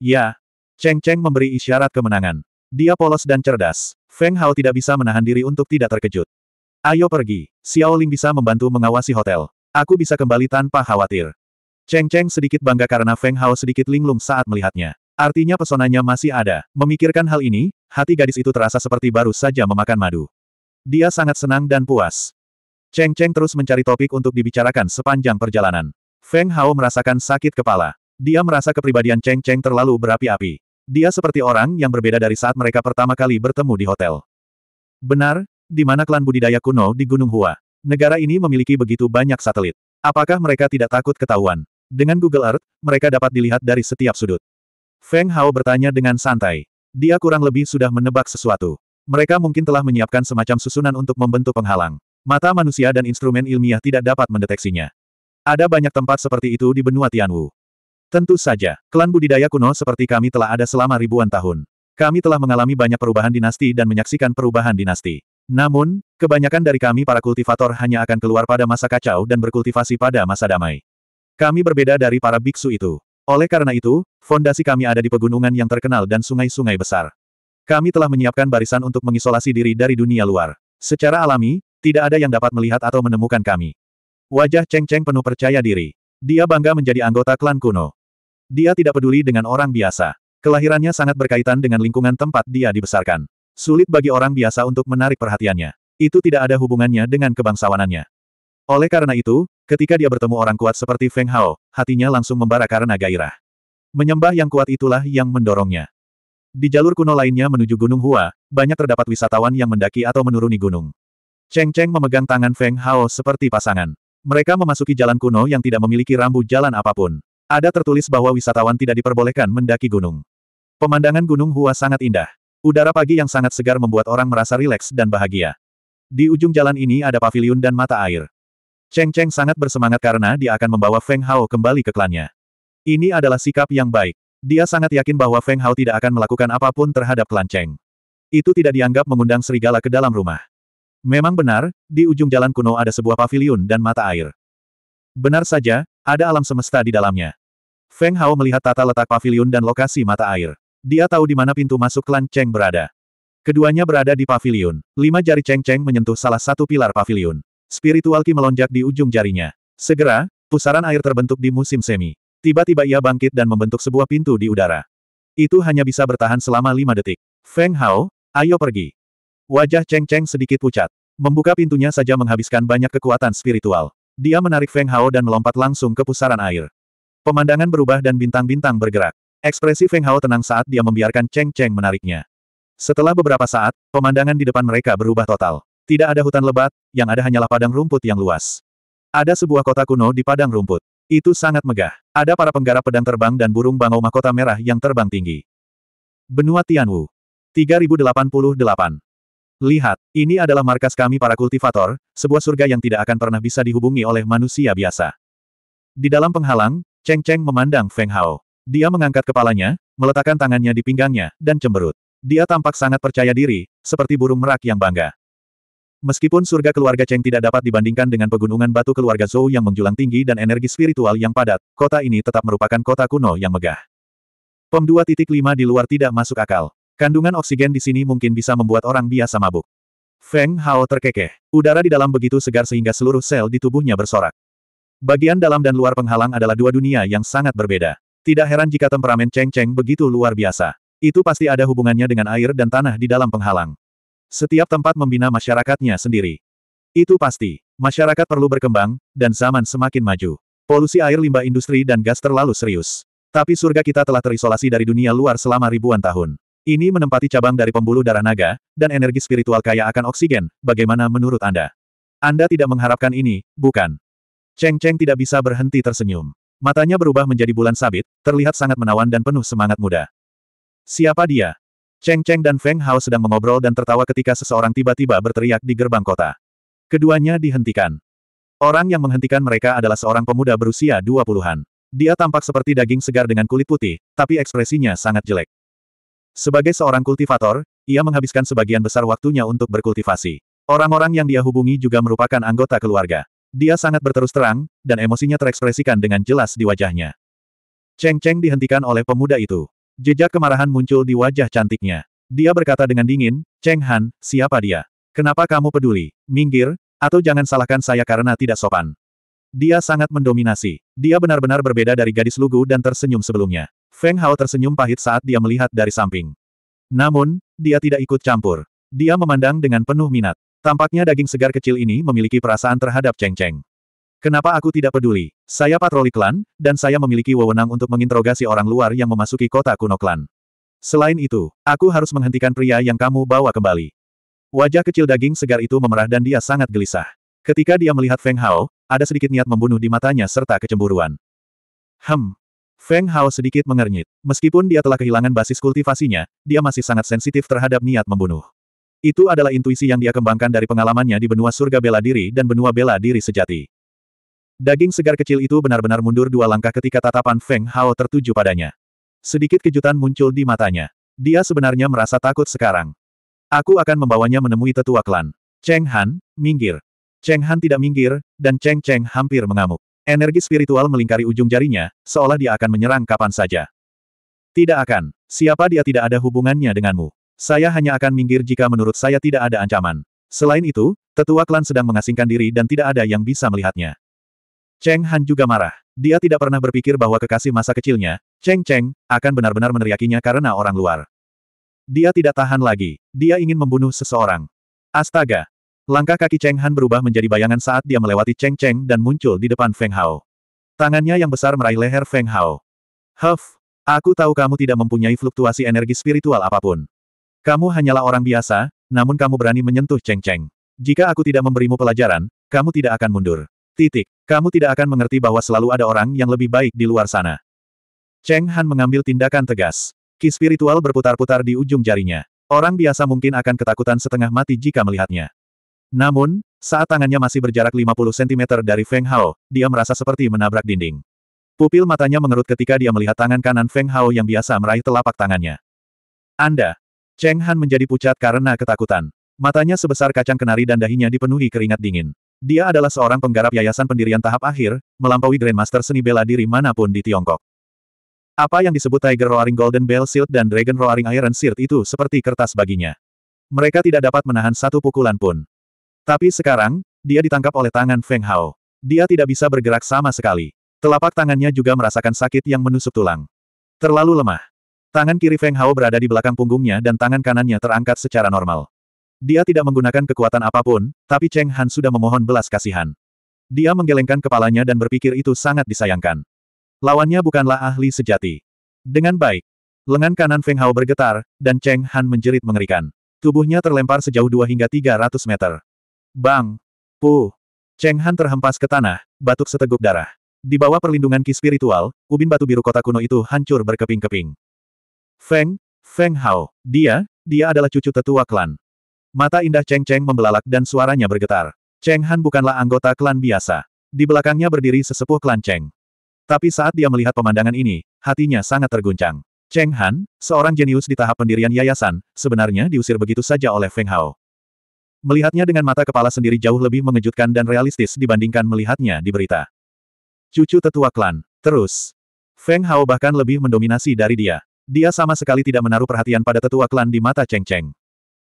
Speaker 1: Ya. Cheng Cheng memberi isyarat kemenangan. Dia polos dan cerdas. Feng Hao tidak bisa menahan diri untuk tidak terkejut. Ayo pergi. Xiaoling bisa membantu mengawasi hotel. Aku bisa kembali tanpa khawatir. Cheng Cheng sedikit bangga karena Feng Hao sedikit linglung saat melihatnya. Artinya pesonanya masih ada. Memikirkan hal ini, hati gadis itu terasa seperti baru saja memakan madu. Dia sangat senang dan puas. Cheng Cheng terus mencari topik untuk dibicarakan sepanjang perjalanan. Feng Hao merasakan sakit kepala. Dia merasa kepribadian Cheng Cheng terlalu berapi-api. Dia seperti orang yang berbeda dari saat mereka pertama kali bertemu di hotel. Benar, di mana klan budidaya kuno di Gunung Hua. Negara ini memiliki begitu banyak satelit. Apakah mereka tidak takut ketahuan? Dengan Google Earth, mereka dapat dilihat dari setiap sudut. Feng Hao bertanya dengan santai. Dia kurang lebih sudah menebak sesuatu. Mereka mungkin telah menyiapkan semacam susunan untuk membentuk penghalang. Mata manusia dan instrumen ilmiah tidak dapat mendeteksinya. Ada banyak tempat seperti itu di benua Tianwu. Tentu saja, klan budidaya kuno seperti kami telah ada selama ribuan tahun. Kami telah mengalami banyak perubahan dinasti dan menyaksikan perubahan dinasti. Namun, kebanyakan dari kami para kultivator hanya akan keluar pada masa kacau dan berkultivasi pada masa damai. Kami berbeda dari para biksu itu. Oleh karena itu, fondasi kami ada di pegunungan yang terkenal dan sungai-sungai besar. Kami telah menyiapkan barisan untuk mengisolasi diri dari dunia luar. Secara alami, tidak ada yang dapat melihat atau menemukan kami. Wajah Cheng Cheng penuh percaya diri. Dia bangga menjadi anggota klan kuno. Dia tidak peduli dengan orang biasa. Kelahirannya sangat berkaitan dengan lingkungan tempat dia dibesarkan. Sulit bagi orang biasa untuk menarik perhatiannya. Itu tidak ada hubungannya dengan kebangsawanannya. Oleh karena itu, ketika dia bertemu orang kuat seperti Feng Hao, hatinya langsung membara karena gairah. Menyembah yang kuat itulah yang mendorongnya. Di jalur kuno lainnya menuju Gunung Hua, banyak terdapat wisatawan yang mendaki atau menuruni gunung. Cheng Cheng memegang tangan Feng Hao seperti pasangan. Mereka memasuki jalan kuno yang tidak memiliki rambu jalan apapun. Ada tertulis bahwa wisatawan tidak diperbolehkan mendaki gunung. Pemandangan Gunung Hua sangat indah. Udara pagi yang sangat segar membuat orang merasa rileks dan bahagia. Di ujung jalan ini ada pavilion dan mata air. Cheng Cheng sangat bersemangat karena dia akan membawa Feng Hao kembali ke klannya. Ini adalah sikap yang baik. Dia sangat yakin bahwa Feng Hao tidak akan melakukan apapun terhadap klan Cheng. Itu tidak dianggap mengundang serigala ke dalam rumah. Memang benar, di ujung jalan kuno ada sebuah pavilion dan mata air. Benar saja, ada alam semesta di dalamnya. Feng Hao melihat tata letak pavilion dan lokasi mata air. Dia tahu di mana pintu masuk klan Cheng berada. Keduanya berada di pavilion. Lima jari Cheng Cheng menyentuh salah satu pilar pavilion. Spiritual Qi melonjak di ujung jarinya. Segera, pusaran air terbentuk di musim semi. Tiba-tiba ia bangkit dan membentuk sebuah pintu di udara. Itu hanya bisa bertahan selama lima detik. Feng Hao, ayo pergi. Wajah Cheng Cheng sedikit pucat. Membuka pintunya saja menghabiskan banyak kekuatan spiritual. Dia menarik Feng Hao dan melompat langsung ke pusaran air. Pemandangan berubah dan bintang-bintang bergerak. Ekspresi Feng Hao tenang saat dia membiarkan Cheng Cheng menariknya. Setelah beberapa saat, pemandangan di depan mereka berubah total. Tidak ada hutan lebat, yang ada hanyalah padang rumput yang luas. Ada sebuah kota kuno di padang rumput. Itu sangat megah. Ada para penggarap pedang terbang dan burung bangau mahkota merah yang terbang tinggi. Benua Tianwu. 3088 Lihat, ini adalah markas kami para kultivator, sebuah surga yang tidak akan pernah bisa dihubungi oleh manusia biasa. Di dalam penghalang, Cheng Cheng memandang Feng Hao. Dia mengangkat kepalanya, meletakkan tangannya di pinggangnya, dan cemberut. Dia tampak sangat percaya diri, seperti burung merak yang bangga. Meskipun surga keluarga Cheng tidak dapat dibandingkan dengan pegunungan batu keluarga Zhou yang menjulang tinggi dan energi spiritual yang padat, kota ini tetap merupakan kota kuno yang megah. POM 2.5 di luar tidak masuk akal. Kandungan oksigen di sini mungkin bisa membuat orang biasa mabuk. Feng Hao terkekeh. Udara di dalam begitu segar sehingga seluruh sel di tubuhnya bersorak. Bagian dalam dan luar penghalang adalah dua dunia yang sangat berbeda. Tidak heran jika temperamen Cheng Cheng begitu luar biasa. Itu pasti ada hubungannya dengan air dan tanah di dalam penghalang. Setiap tempat membina masyarakatnya sendiri. Itu pasti. Masyarakat perlu berkembang, dan zaman semakin maju. Polusi air limbah industri dan gas terlalu serius. Tapi surga kita telah terisolasi dari dunia luar selama ribuan tahun. Ini menempati cabang dari pembuluh darah naga, dan energi spiritual kaya akan oksigen, bagaimana menurut Anda? Anda tidak mengharapkan ini, bukan? Cheng Cheng tidak bisa berhenti tersenyum. Matanya berubah menjadi bulan sabit, terlihat sangat menawan dan penuh semangat muda. Siapa dia? Cheng Cheng dan Feng Hao sedang mengobrol dan tertawa ketika seseorang tiba-tiba berteriak di gerbang kota. Keduanya dihentikan. Orang yang menghentikan mereka adalah seorang pemuda berusia 20-an. Dia tampak seperti daging segar dengan kulit putih, tapi ekspresinya sangat jelek. Sebagai seorang kultivator, ia menghabiskan sebagian besar waktunya untuk berkultivasi. Orang-orang yang dia hubungi juga merupakan anggota keluarga. Dia sangat berterus terang, dan emosinya terekspresikan dengan jelas di wajahnya. Cheng Cheng dihentikan oleh pemuda itu. Jejak kemarahan muncul di wajah cantiknya. Dia berkata dengan dingin, Cheng Han, siapa dia? Kenapa kamu peduli? Minggir, atau jangan salahkan saya karena tidak sopan. Dia sangat mendominasi. Dia benar-benar berbeda dari gadis lugu dan tersenyum sebelumnya. Feng Hao tersenyum pahit saat dia melihat dari samping. Namun, dia tidak ikut campur. Dia memandang dengan penuh minat. Tampaknya daging segar kecil ini memiliki perasaan terhadap Cheng Cheng. Kenapa aku tidak peduli? Saya patroli klan, dan saya memiliki wewenang untuk menginterogasi orang luar yang memasuki kota kuno klan. Selain itu, aku harus menghentikan pria yang kamu bawa kembali. Wajah kecil daging segar itu memerah dan dia sangat gelisah. Ketika dia melihat Feng Hao, ada sedikit niat membunuh di matanya serta kecemburuan. Hem, Feng Hao sedikit mengernyit. Meskipun dia telah kehilangan basis kultivasinya, dia masih sangat sensitif terhadap niat membunuh. Itu adalah intuisi yang dia kembangkan dari pengalamannya di benua surga bela diri dan benua bela diri sejati. Daging segar kecil itu benar-benar mundur dua langkah ketika tatapan Feng Hao tertuju padanya. Sedikit kejutan muncul di matanya. Dia sebenarnya merasa takut sekarang. Aku akan membawanya menemui tetua klan. Cheng Han, minggir. Cheng Han tidak minggir, dan Cheng Cheng hampir mengamuk. Energi spiritual melingkari ujung jarinya, seolah dia akan menyerang kapan saja. Tidak akan. Siapa dia tidak ada hubungannya denganmu. Saya hanya akan minggir jika menurut saya tidak ada ancaman. Selain itu, tetua klan sedang mengasingkan diri dan tidak ada yang bisa melihatnya. Cheng Han juga marah. Dia tidak pernah berpikir bahwa kekasih masa kecilnya, Cheng Cheng, akan benar-benar meneriakinya karena orang luar. Dia tidak tahan lagi. Dia ingin membunuh seseorang. Astaga, Langkah kaki Cheng Han berubah menjadi bayangan saat dia melewati Cheng Cheng dan muncul di depan Feng Hao. Tangannya yang besar meraih leher Feng Hao. Huff, aku tahu kamu tidak mempunyai fluktuasi energi spiritual apapun. Kamu hanyalah orang biasa, namun kamu berani menyentuh Cheng Cheng. Jika aku tidak memberimu pelajaran, kamu tidak akan mundur. Titik. Kamu tidak akan mengerti bahwa selalu ada orang yang lebih baik di luar sana. Cheng Han mengambil tindakan tegas. Ki spiritual berputar-putar di ujung jarinya. Orang biasa mungkin akan ketakutan setengah mati jika melihatnya. Namun, saat tangannya masih berjarak 50 cm dari Feng Hao, dia merasa seperti menabrak dinding. Pupil matanya mengerut ketika dia melihat tangan kanan Feng Hao yang biasa meraih telapak tangannya. Anda! Cheng Han menjadi pucat karena ketakutan. Matanya sebesar kacang kenari dan dahinya dipenuhi keringat dingin. Dia adalah seorang penggarap yayasan pendirian tahap akhir, melampaui Grandmaster seni bela diri manapun di Tiongkok. Apa yang disebut Tiger Roaring Golden Bell Shield dan Dragon Roaring Iron Shield itu seperti kertas baginya. Mereka tidak dapat menahan satu pukulan pun. Tapi sekarang, dia ditangkap oleh tangan Feng Hao. Dia tidak bisa bergerak sama sekali. Telapak tangannya juga merasakan sakit yang menusuk tulang. Terlalu lemah. Tangan kiri Feng Hao berada di belakang punggungnya dan tangan kanannya terangkat secara normal. Dia tidak menggunakan kekuatan apapun, tapi Cheng Han sudah memohon belas kasihan. Dia menggelengkan kepalanya dan berpikir itu sangat disayangkan. Lawannya bukanlah ahli sejati. Dengan baik, lengan kanan Feng Hao bergetar, dan Cheng Han menjerit mengerikan. Tubuhnya terlempar sejauh 2 hingga 300 meter. Bang! Pu! Cheng Han terhempas ke tanah, batuk seteguk darah. Di bawah perlindungan ki spiritual, ubin batu biru kota kuno itu hancur berkeping-keping. Feng, Feng Hao, dia, dia adalah cucu tetua klan. Mata indah Cheng Cheng membelalak dan suaranya bergetar. Cheng Han bukanlah anggota klan biasa. Di belakangnya berdiri sesepuh klan Cheng. Tapi saat dia melihat pemandangan ini, hatinya sangat terguncang. Cheng Han, seorang jenius di tahap pendirian yayasan, sebenarnya diusir begitu saja oleh Feng Hao. Melihatnya dengan mata kepala sendiri jauh lebih mengejutkan dan realistis dibandingkan melihatnya di berita. Cucu tetua klan. Terus. Feng Hao bahkan lebih mendominasi dari dia. Dia sama sekali tidak menaruh perhatian pada tetua klan di mata Cheng Cheng.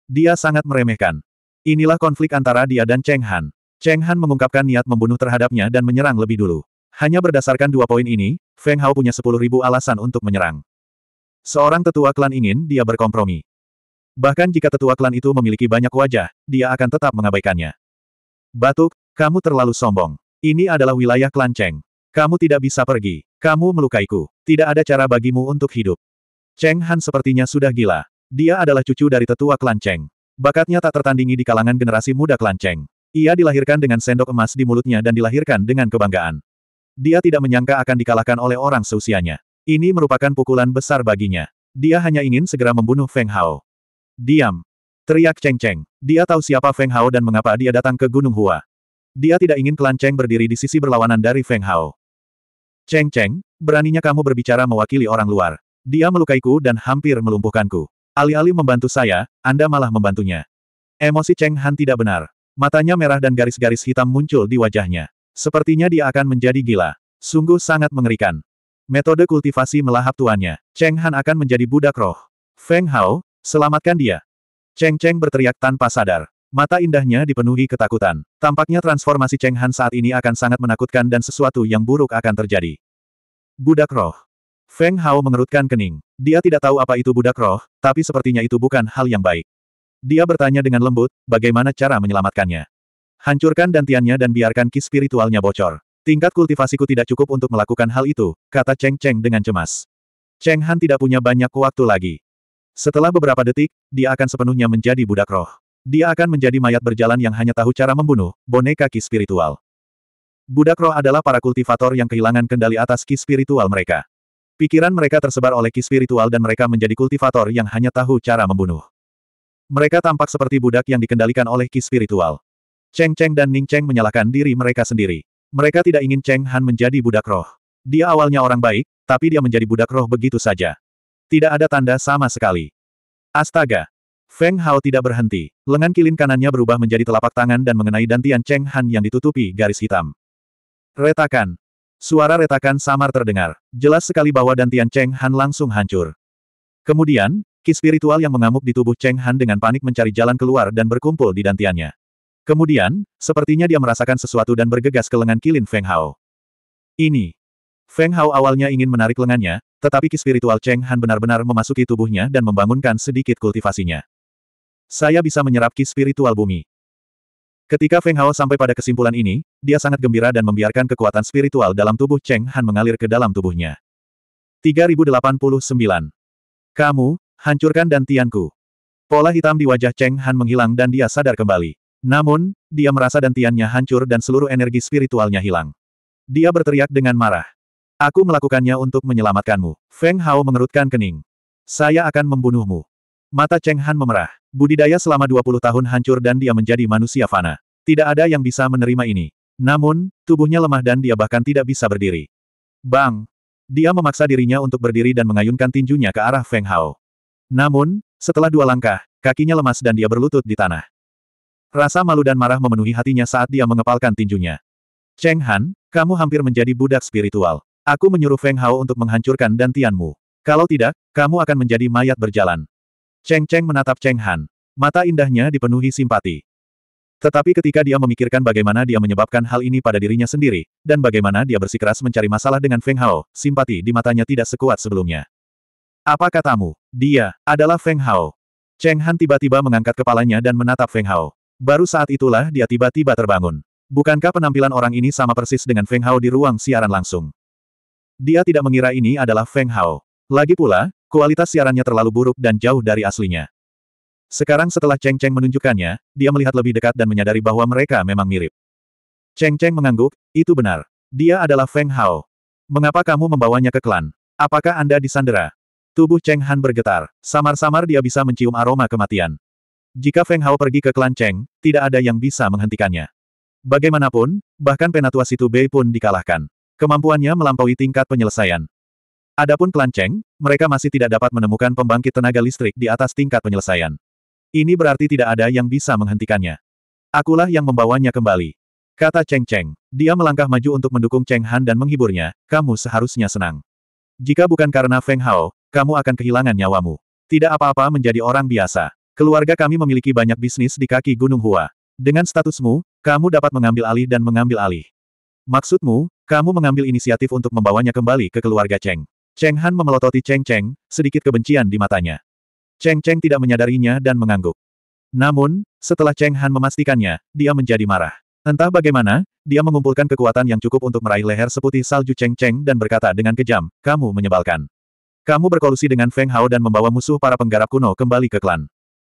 Speaker 1: Dia sangat meremehkan. Inilah konflik antara dia dan Cheng Han. Cheng Han mengungkapkan niat membunuh terhadapnya dan menyerang lebih dulu. Hanya berdasarkan dua poin ini, Feng Hao punya sepuluh ribu alasan untuk menyerang. Seorang tetua klan ingin dia berkompromi. Bahkan jika tetua klan itu memiliki banyak wajah, dia akan tetap mengabaikannya. Batuk, kamu terlalu sombong. Ini adalah wilayah klan Cheng. Kamu tidak bisa pergi. Kamu melukaiku. Tidak ada cara bagimu untuk hidup. Cheng Han sepertinya sudah gila. Dia adalah cucu dari tetua klan Cheng. Bakatnya tak tertandingi di kalangan generasi muda klan Cheng. Ia dilahirkan dengan sendok emas di mulutnya dan dilahirkan dengan kebanggaan. Dia tidak menyangka akan dikalahkan oleh orang seusianya. Ini merupakan pukulan besar baginya. Dia hanya ingin segera membunuh Feng Hao. Diam! Teriak Cheng Cheng. Dia tahu siapa Feng Hao dan mengapa dia datang ke Gunung Hua. Dia tidak ingin klan Cheng berdiri di sisi berlawanan dari Feng Hao. Cheng Cheng, beraninya kamu berbicara mewakili orang luar. Dia melukaiku dan hampir melumpuhkanku. Alih-alih membantu saya, Anda malah membantunya. Emosi Cheng Han tidak benar. Matanya merah dan garis-garis hitam muncul di wajahnya. Sepertinya dia akan menjadi gila. Sungguh sangat mengerikan. Metode kultivasi melahap tuannya. Cheng Han akan menjadi budak roh. Feng Hao, Selamatkan dia. Cheng Cheng berteriak tanpa sadar. Mata indahnya dipenuhi ketakutan. Tampaknya transformasi Cheng Han saat ini akan sangat menakutkan dan sesuatu yang buruk akan terjadi. Budak roh. Feng Hao mengerutkan kening. Dia tidak tahu apa itu budak roh, tapi sepertinya itu bukan hal yang baik. Dia bertanya dengan lembut, bagaimana cara menyelamatkannya. Hancurkan dantiannya dan biarkan ki spiritualnya bocor. Tingkat kultivasiku tidak cukup untuk melakukan hal itu, kata Cheng Cheng dengan cemas. Cheng Han tidak punya banyak waktu lagi. Setelah beberapa detik, dia akan sepenuhnya menjadi budak roh. Dia akan menjadi mayat berjalan yang hanya tahu cara membunuh, boneka ki spiritual. Budak roh adalah para kultivator yang kehilangan kendali atas ki spiritual mereka. Pikiran mereka tersebar oleh ki spiritual dan mereka menjadi kultivator yang hanya tahu cara membunuh. Mereka tampak seperti budak yang dikendalikan oleh ki spiritual. Cheng Cheng dan Ning Cheng menyalahkan diri mereka sendiri. Mereka tidak ingin Cheng Han menjadi budak roh. Dia awalnya orang baik, tapi dia menjadi budak roh begitu saja. Tidak ada tanda sama sekali. Astaga! Feng Hao tidak berhenti. Lengan kilin kanannya berubah menjadi telapak tangan dan mengenai dantian Cheng Han yang ditutupi garis hitam. Retakan. Suara retakan samar terdengar. Jelas sekali bahwa dantian Cheng Han langsung hancur. Kemudian, ki spiritual yang mengamuk di tubuh Cheng Han dengan panik mencari jalan keluar dan berkumpul di dantiannya. Kemudian, sepertinya dia merasakan sesuatu dan bergegas ke lengan kilin Feng Hao. Ini, Feng Hao awalnya ingin menarik lengannya, tetapi ki spiritual Cheng Han benar-benar memasuki tubuhnya dan membangunkan sedikit kultivasinya. Saya bisa menyerap ki spiritual bumi. Ketika Feng Hao sampai pada kesimpulan ini, dia sangat gembira dan membiarkan kekuatan spiritual dalam tubuh Cheng Han mengalir ke dalam tubuhnya. 3089. Kamu, hancurkan dan Tianku. Pola hitam di wajah Cheng Han menghilang dan dia sadar kembali. Namun, dia merasa dantiannya hancur dan seluruh energi spiritualnya hilang. Dia berteriak dengan marah. Aku melakukannya untuk menyelamatkanmu. Feng Hao mengerutkan kening. Saya akan membunuhmu. Mata Cheng Han memerah. Budidaya selama 20 tahun hancur dan dia menjadi manusia fana. Tidak ada yang bisa menerima ini. Namun, tubuhnya lemah dan dia bahkan tidak bisa berdiri. Bang! Dia memaksa dirinya untuk berdiri dan mengayunkan tinjunya ke arah Feng Hao. Namun, setelah dua langkah, kakinya lemas dan dia berlutut di tanah. Rasa malu dan marah memenuhi hatinya saat dia mengepalkan tinjunya. Cheng Han, kamu hampir menjadi budak spiritual. Aku menyuruh Feng Hao untuk menghancurkan dantianmu. Kalau tidak, kamu akan menjadi mayat berjalan. Cheng Cheng menatap Cheng Han. Mata indahnya dipenuhi simpati. Tetapi ketika dia memikirkan bagaimana dia menyebabkan hal ini pada dirinya sendiri, dan bagaimana dia bersikeras mencari masalah dengan Feng Hao, simpati di matanya tidak sekuat sebelumnya. Apa katamu? Dia adalah Feng Hao. Cheng Han tiba-tiba mengangkat kepalanya dan menatap Feng Hao. Baru saat itulah dia tiba-tiba terbangun. Bukankah penampilan orang ini sama persis dengan Feng Hao di ruang siaran langsung? Dia tidak mengira ini adalah Feng Hao. Lagi pula, kualitas siarannya terlalu buruk dan jauh dari aslinya. Sekarang setelah Cheng Cheng menunjukkannya, dia melihat lebih dekat dan menyadari bahwa mereka memang mirip. Cheng Cheng mengangguk, itu benar. Dia adalah Feng Hao. Mengapa kamu membawanya ke klan? Apakah Anda disandera? Tubuh Cheng Han bergetar. Samar-samar dia bisa mencium aroma kematian. Jika Feng Hao pergi ke klan Cheng, tidak ada yang bisa menghentikannya. Bagaimanapun, bahkan penatua situ Bei pun dikalahkan. Kemampuannya melampaui tingkat penyelesaian. Adapun klan Cheng, mereka masih tidak dapat menemukan pembangkit tenaga listrik di atas tingkat penyelesaian. Ini berarti tidak ada yang bisa menghentikannya. Akulah yang membawanya kembali. Kata Cheng Cheng. Dia melangkah maju untuk mendukung Cheng Han dan menghiburnya, kamu seharusnya senang. Jika bukan karena Feng Hao, kamu akan kehilangan nyawamu. Tidak apa-apa menjadi orang biasa. Keluarga kami memiliki banyak bisnis di kaki Gunung Hua. Dengan statusmu, kamu dapat mengambil alih dan mengambil alih. Maksudmu, kamu mengambil inisiatif untuk membawanya kembali ke keluarga Cheng. Cheng Han memelototi Cheng Cheng, sedikit kebencian di matanya. Cheng Cheng tidak menyadarinya dan mengangguk. Namun, setelah Cheng Han memastikannya, dia menjadi marah. Entah bagaimana, dia mengumpulkan kekuatan yang cukup untuk meraih leher seputih salju Cheng Cheng dan berkata dengan kejam, kamu menyebalkan. Kamu berkolusi dengan Feng Hao dan membawa musuh para penggarap kuno kembali ke klan.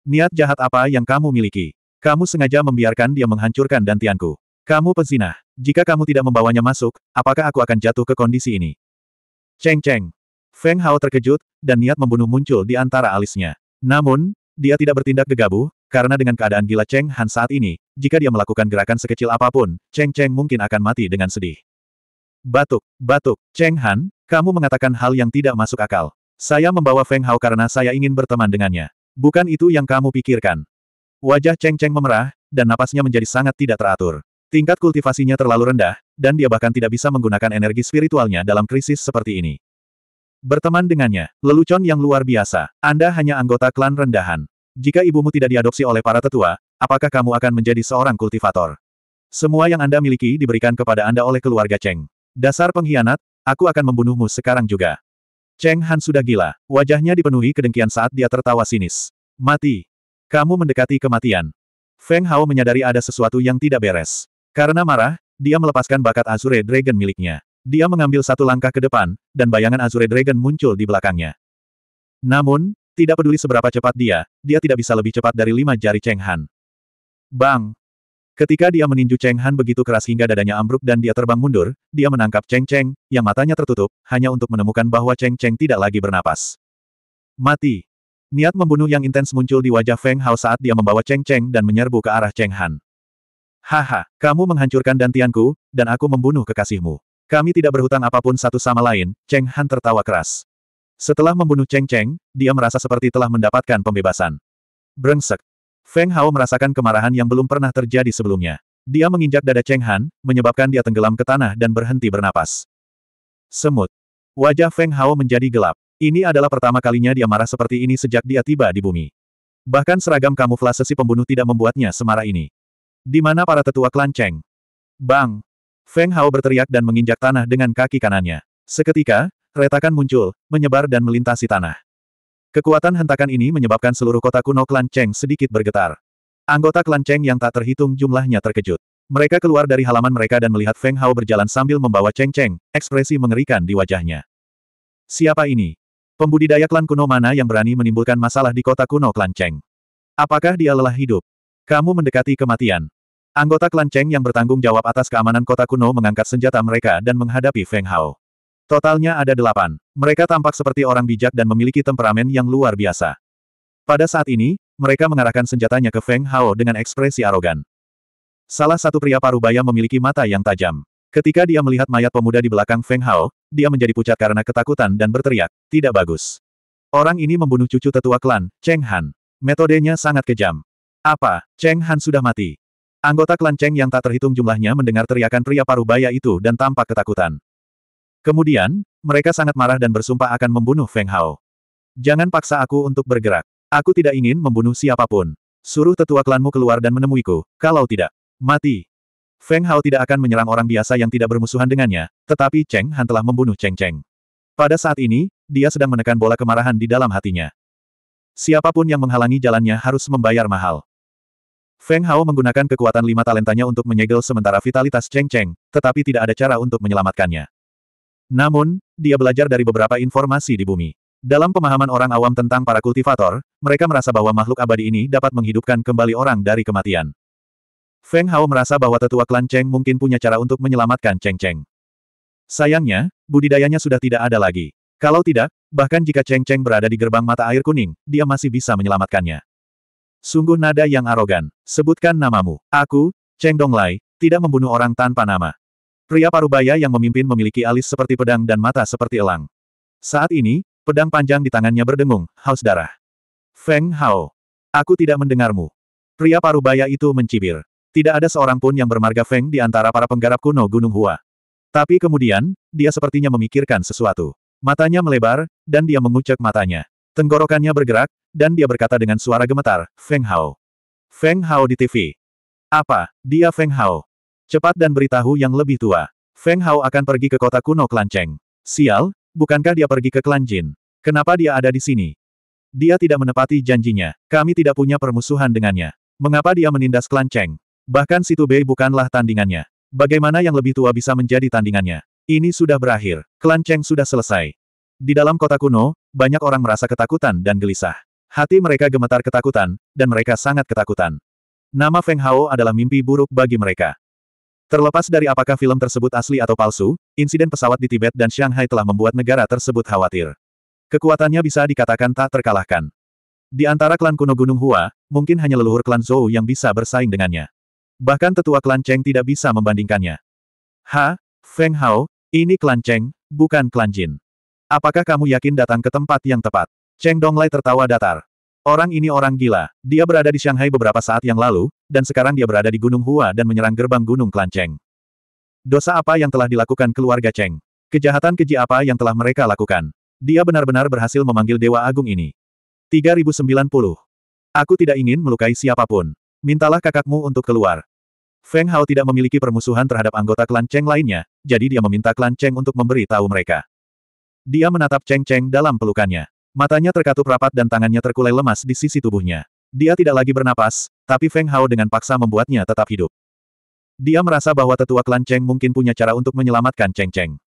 Speaker 1: Niat jahat apa yang kamu miliki? Kamu sengaja membiarkan dia menghancurkan dantianku. Kamu pezina. Jika kamu tidak membawanya masuk, apakah aku akan jatuh ke kondisi ini? Cheng Cheng, Feng Hao terkejut, dan niat membunuh muncul di antara alisnya. Namun, dia tidak bertindak gegabah, karena dengan keadaan gila Cheng Han saat ini, jika dia melakukan gerakan sekecil apapun, Cheng Cheng mungkin akan mati dengan sedih. Batuk, batuk, Cheng Han, kamu mengatakan hal yang tidak masuk akal. Saya membawa Feng Hao karena saya ingin berteman dengannya. Bukan itu yang kamu pikirkan. Wajah Cheng Cheng memerah, dan napasnya menjadi sangat tidak teratur. Tingkat kultivasinya terlalu rendah, dan dia bahkan tidak bisa menggunakan energi spiritualnya dalam krisis seperti ini. Berteman dengannya, lelucon yang luar biasa, Anda hanya anggota klan rendahan. Jika ibumu tidak diadopsi oleh para tetua, apakah kamu akan menjadi seorang kultivator? Semua yang Anda miliki diberikan kepada Anda oleh keluarga Cheng. Dasar pengkhianat, aku akan membunuhmu sekarang juga. Cheng Han sudah gila, wajahnya dipenuhi kedengkian saat dia tertawa sinis. Mati. Kamu mendekati kematian. Feng Hao menyadari ada sesuatu yang tidak beres. Karena marah, dia melepaskan bakat Azure Dragon miliknya. Dia mengambil satu langkah ke depan, dan bayangan Azure Dragon muncul di belakangnya. Namun, tidak peduli seberapa cepat dia, dia tidak bisa lebih cepat dari lima jari Cheng Han. Bang! Ketika dia meninju Cheng Han begitu keras hingga dadanya ambruk dan dia terbang mundur, dia menangkap Cheng Cheng, yang matanya tertutup, hanya untuk menemukan bahwa Cheng Cheng tidak lagi bernapas. Mati! Niat membunuh yang intens muncul di wajah Feng Hao saat dia membawa Cheng Cheng dan menyerbu ke arah Cheng Han. Haha, kamu menghancurkan dantianku, dan aku membunuh kekasihmu. Kami tidak berhutang apapun satu sama lain, Cheng Han tertawa keras. Setelah membunuh Cheng Cheng, dia merasa seperti telah mendapatkan pembebasan. Brengsek. Feng Hao merasakan kemarahan yang belum pernah terjadi sebelumnya. Dia menginjak dada Cheng Han, menyebabkan dia tenggelam ke tanah dan berhenti bernapas. Semut. Wajah Feng Hao menjadi gelap. Ini adalah pertama kalinya dia marah seperti ini sejak dia tiba di bumi. Bahkan seragam kamuflase si pembunuh tidak membuatnya semarah ini. Di mana para tetua klan Cheng? Bang! Feng Hao berteriak dan menginjak tanah dengan kaki kanannya. Seketika, retakan muncul, menyebar dan melintasi tanah. Kekuatan hentakan ini menyebabkan seluruh kota kuno klan Cheng sedikit bergetar. Anggota klan Cheng yang tak terhitung jumlahnya terkejut. Mereka keluar dari halaman mereka dan melihat Feng Hao berjalan sambil membawa Cheng Cheng, ekspresi mengerikan di wajahnya. Siapa ini? Pembudidaya klan kuno mana yang berani menimbulkan masalah di kota kuno klan Cheng? Apakah dia lelah hidup? Kamu mendekati kematian. Anggota klan Cheng yang bertanggung jawab atas keamanan kota kuno mengangkat senjata mereka dan menghadapi Feng Hao. Totalnya ada delapan. Mereka tampak seperti orang bijak dan memiliki temperamen yang luar biasa. Pada saat ini, mereka mengarahkan senjatanya ke Feng Hao dengan ekspresi arogan. Salah satu pria parubaya memiliki mata yang tajam. Ketika dia melihat mayat pemuda di belakang Feng Hao, dia menjadi pucat karena ketakutan dan berteriak, tidak bagus. Orang ini membunuh cucu tetua klan, Cheng Han. Metodenya sangat kejam. Apa, Cheng Han sudah mati? Anggota klan Cheng yang tak terhitung jumlahnya mendengar teriakan pria paruh baya itu dan tampak ketakutan. Kemudian, mereka sangat marah dan bersumpah akan membunuh Feng Hao. Jangan paksa aku untuk bergerak. Aku tidak ingin membunuh siapapun. Suruh tetua klanmu keluar dan menemuiku, kalau tidak, mati. Feng Hao tidak akan menyerang orang biasa yang tidak bermusuhan dengannya, tetapi Cheng Han telah membunuh Cheng Cheng. Pada saat ini, dia sedang menekan bola kemarahan di dalam hatinya. Siapapun yang menghalangi jalannya harus membayar mahal. Feng Hao menggunakan kekuatan lima talentanya untuk menyegel sementara vitalitas Cheng Cheng, tetapi tidak ada cara untuk menyelamatkannya. Namun, dia belajar dari beberapa informasi di bumi. Dalam pemahaman orang awam tentang para kultivator, mereka merasa bahwa makhluk abadi ini dapat menghidupkan kembali orang dari kematian. Feng Hao merasa bahwa tetua klan Cheng mungkin punya cara untuk menyelamatkan Cheng Cheng. Sayangnya, budidayanya sudah tidak ada lagi. Kalau tidak, bahkan jika Cheng Cheng berada di gerbang mata air kuning, dia masih bisa menyelamatkannya. Sungguh nada yang arogan. Sebutkan namamu. Aku, Cheng Donglai, tidak membunuh orang tanpa nama. Pria parubaya yang memimpin memiliki alis seperti pedang dan mata seperti elang. Saat ini, pedang panjang di tangannya berdengung, haus darah. Feng Hao. Aku tidak mendengarmu. Pria parubaya itu mencibir. Tidak ada seorang pun yang bermarga Feng di antara para penggarap kuno Gunung Hua. Tapi kemudian, dia sepertinya memikirkan sesuatu. Matanya melebar, dan dia mengucek matanya. Tenggorokannya bergerak, dan dia berkata dengan suara gemetar, Feng Hao. Feng Hao di TV. Apa, dia Feng Hao? Cepat dan beritahu yang lebih tua. Feng Hao akan pergi ke kota kuno Klanceng. Sial, bukankah dia pergi ke Klanjin? Kenapa dia ada di sini? Dia tidak menepati janjinya. Kami tidak punya permusuhan dengannya. Mengapa dia menindas Klanceng? Bahkan Situ Bei bukanlah tandingannya. Bagaimana yang lebih tua bisa menjadi tandingannya? Ini sudah berakhir. Klanceng sudah selesai. Di dalam kota kuno, banyak orang merasa ketakutan dan gelisah. Hati mereka gemetar ketakutan, dan mereka sangat ketakutan. Nama Feng Hao adalah mimpi buruk bagi mereka. Terlepas dari apakah film tersebut asli atau palsu, insiden pesawat di Tibet dan Shanghai telah membuat negara tersebut khawatir. Kekuatannya bisa dikatakan tak terkalahkan. Di antara klan kuno Gunung Hua, mungkin hanya leluhur klan Zhou yang bisa bersaing dengannya. Bahkan tetua klan Cheng tidak bisa membandingkannya. Ha, Feng Hao, ini klan Cheng, bukan klan Jin. Apakah kamu yakin datang ke tempat yang tepat? Cheng Donglai tertawa datar. Orang ini orang gila. Dia berada di Shanghai beberapa saat yang lalu, dan sekarang dia berada di Gunung Hua dan menyerang gerbang Gunung Klan Cheng. Dosa apa yang telah dilakukan keluarga Cheng? Kejahatan keji apa yang telah mereka lakukan? Dia benar-benar berhasil memanggil Dewa Agung ini. 3090. Aku tidak ingin melukai siapapun. Mintalah kakakmu untuk keluar. Feng Hao tidak memiliki permusuhan terhadap anggota klan Cheng lainnya, jadi dia meminta klan Cheng untuk tahu mereka. Dia menatap Cheng Cheng dalam pelukannya. Matanya terkatup rapat dan tangannya terkulai lemas di sisi tubuhnya. Dia tidak lagi bernapas, tapi Feng Hao dengan paksa membuatnya tetap hidup. Dia merasa bahwa tetua klan Cheng mungkin punya cara untuk menyelamatkan Cheng Cheng.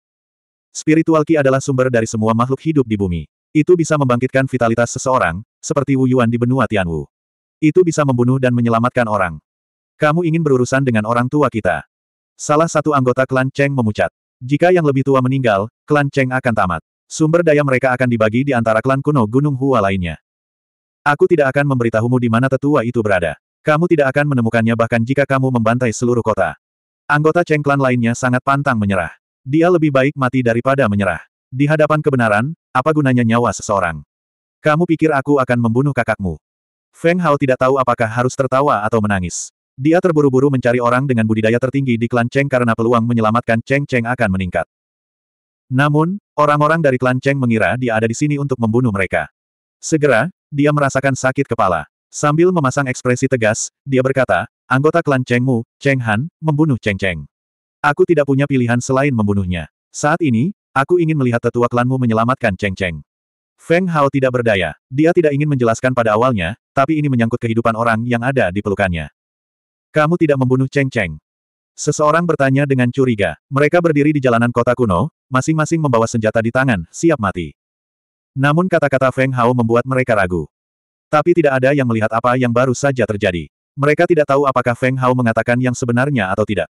Speaker 1: Spiritual Qi adalah sumber dari semua makhluk hidup di bumi. Itu bisa membangkitkan vitalitas seseorang, seperti Wu Yuan di benua Tianwu. Itu bisa membunuh dan menyelamatkan orang. Kamu ingin berurusan dengan orang tua kita. Salah satu anggota klan Cheng memucat. Jika yang lebih tua meninggal, klan Cheng akan tamat. Sumber daya mereka akan dibagi di antara klan kuno Gunung Hua lainnya. Aku tidak akan memberitahumu di mana tetua itu berada. Kamu tidak akan menemukannya bahkan jika kamu membantai seluruh kota. Anggota Cheng klan lainnya sangat pantang menyerah. Dia lebih baik mati daripada menyerah. Di hadapan kebenaran, apa gunanya nyawa seseorang? Kamu pikir aku akan membunuh kakakmu? Feng Hao tidak tahu apakah harus tertawa atau menangis. Dia terburu-buru mencari orang dengan budidaya tertinggi di klan Cheng karena peluang menyelamatkan Cheng Cheng akan meningkat. Namun, orang-orang dari klan Cheng mengira dia ada di sini untuk membunuh mereka. Segera, dia merasakan sakit kepala. Sambil memasang ekspresi tegas, dia berkata, anggota klan Chengmu, Cheng Han, membunuh Cheng Cheng. Aku tidak punya pilihan selain membunuhnya. Saat ini, aku ingin melihat tetua klanmu menyelamatkan Cheng Cheng. Feng Hao tidak berdaya. Dia tidak ingin menjelaskan pada awalnya, tapi ini menyangkut kehidupan orang yang ada di pelukannya. Kamu tidak membunuh Cheng Cheng. Seseorang bertanya dengan curiga. Mereka berdiri di jalanan kota kuno, masing-masing membawa senjata di tangan, siap mati. Namun kata-kata Feng Hao membuat mereka ragu. Tapi tidak ada yang melihat apa yang baru saja terjadi. Mereka tidak tahu apakah Feng Hao mengatakan yang sebenarnya atau tidak.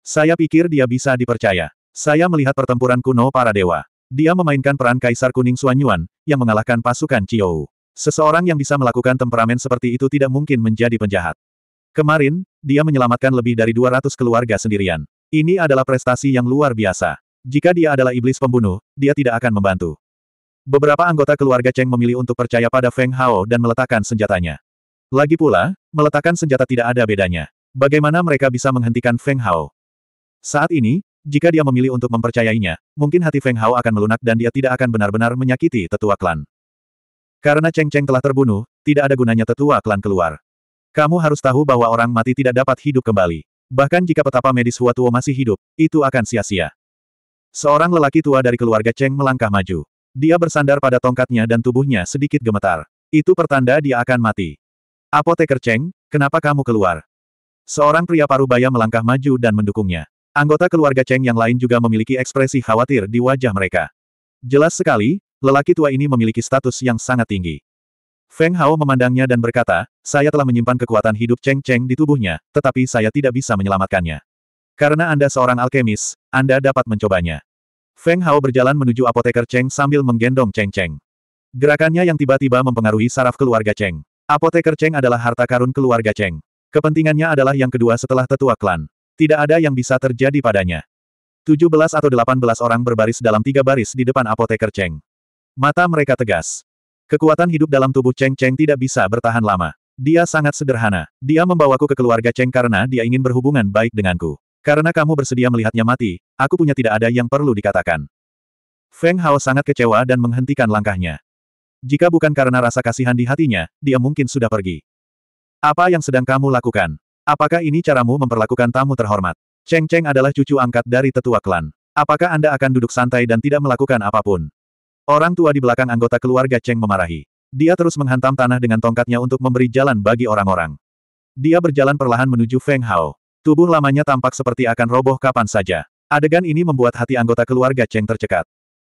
Speaker 1: Saya pikir dia bisa dipercaya. Saya melihat pertempuran kuno para dewa. Dia memainkan peran Kaisar Kuning Yuan, yang mengalahkan pasukan Chiyou. Seseorang yang bisa melakukan temperamen seperti itu tidak mungkin menjadi penjahat. Kemarin, dia menyelamatkan lebih dari 200 keluarga sendirian. Ini adalah prestasi yang luar biasa. Jika dia adalah iblis pembunuh, dia tidak akan membantu. Beberapa anggota keluarga Cheng memilih untuk percaya pada Feng Hao dan meletakkan senjatanya. Lagi pula, meletakkan senjata tidak ada bedanya. Bagaimana mereka bisa menghentikan Feng Hao? Saat ini, jika dia memilih untuk mempercayainya, mungkin hati Feng Hao akan melunak dan dia tidak akan benar-benar menyakiti tetua klan. Karena Cheng Cheng telah terbunuh, tidak ada gunanya tetua klan keluar. Kamu harus tahu bahwa orang mati tidak dapat hidup kembali. Bahkan jika petapa medis Huatuo masih hidup, itu akan sia-sia. Seorang lelaki tua dari keluarga Cheng melangkah maju. Dia bersandar pada tongkatnya dan tubuhnya sedikit gemetar. Itu pertanda dia akan mati. Apoteker Cheng, kenapa kamu keluar? Seorang pria parubaya melangkah maju dan mendukungnya. Anggota keluarga Cheng yang lain juga memiliki ekspresi khawatir di wajah mereka. Jelas sekali, lelaki tua ini memiliki status yang sangat tinggi. Feng Hao memandangnya dan berkata, saya telah menyimpan kekuatan hidup Cheng Cheng di tubuhnya, tetapi saya tidak bisa menyelamatkannya. Karena Anda seorang alkemis, Anda dapat mencobanya. Feng Hao berjalan menuju apoteker Cheng sambil menggendong Cheng Cheng. Gerakannya yang tiba-tiba mempengaruhi saraf keluarga Cheng. Apoteker Cheng adalah harta karun keluarga Cheng. Kepentingannya adalah yang kedua setelah tetua klan. Tidak ada yang bisa terjadi padanya. 17 atau 18 orang berbaris dalam tiga baris di depan apoteker Cheng. Mata mereka tegas. Kekuatan hidup dalam tubuh Cheng Cheng tidak bisa bertahan lama. Dia sangat sederhana. Dia membawaku ke keluarga Cheng karena dia ingin berhubungan baik denganku. Karena kamu bersedia melihatnya mati, aku punya tidak ada yang perlu dikatakan. Feng Hao sangat kecewa dan menghentikan langkahnya. Jika bukan karena rasa kasihan di hatinya, dia mungkin sudah pergi. Apa yang sedang kamu lakukan? Apakah ini caramu memperlakukan tamu terhormat? Cheng Cheng adalah cucu angkat dari tetua klan. Apakah Anda akan duduk santai dan tidak melakukan apapun? Orang tua di belakang anggota keluarga Cheng memarahi. Dia terus menghantam tanah dengan tongkatnya untuk memberi jalan bagi orang-orang. Dia berjalan perlahan menuju Feng Hao. Tubuh lamanya tampak seperti akan roboh kapan saja. Adegan ini membuat hati anggota keluarga Cheng tercekat.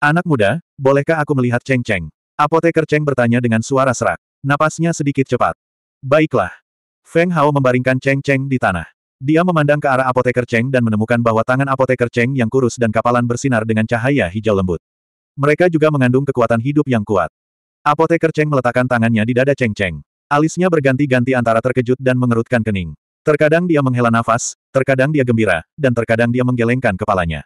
Speaker 1: Anak muda, bolehkah aku melihat Cheng Cheng? Apoteker Cheng bertanya dengan suara serak. Napasnya sedikit cepat. Baiklah. Feng Hao membaringkan Cheng Cheng di tanah. Dia memandang ke arah apoteker Cheng dan menemukan bahwa tangan apoteker Cheng yang kurus dan kapalan bersinar dengan cahaya hijau lembut. Mereka juga mengandung kekuatan hidup yang kuat. Apoteker Cheng meletakkan tangannya di dada Cheng Cheng. Alisnya berganti-ganti antara terkejut dan mengerutkan kening. Terkadang dia menghela nafas, terkadang dia gembira, dan terkadang dia menggelengkan kepalanya.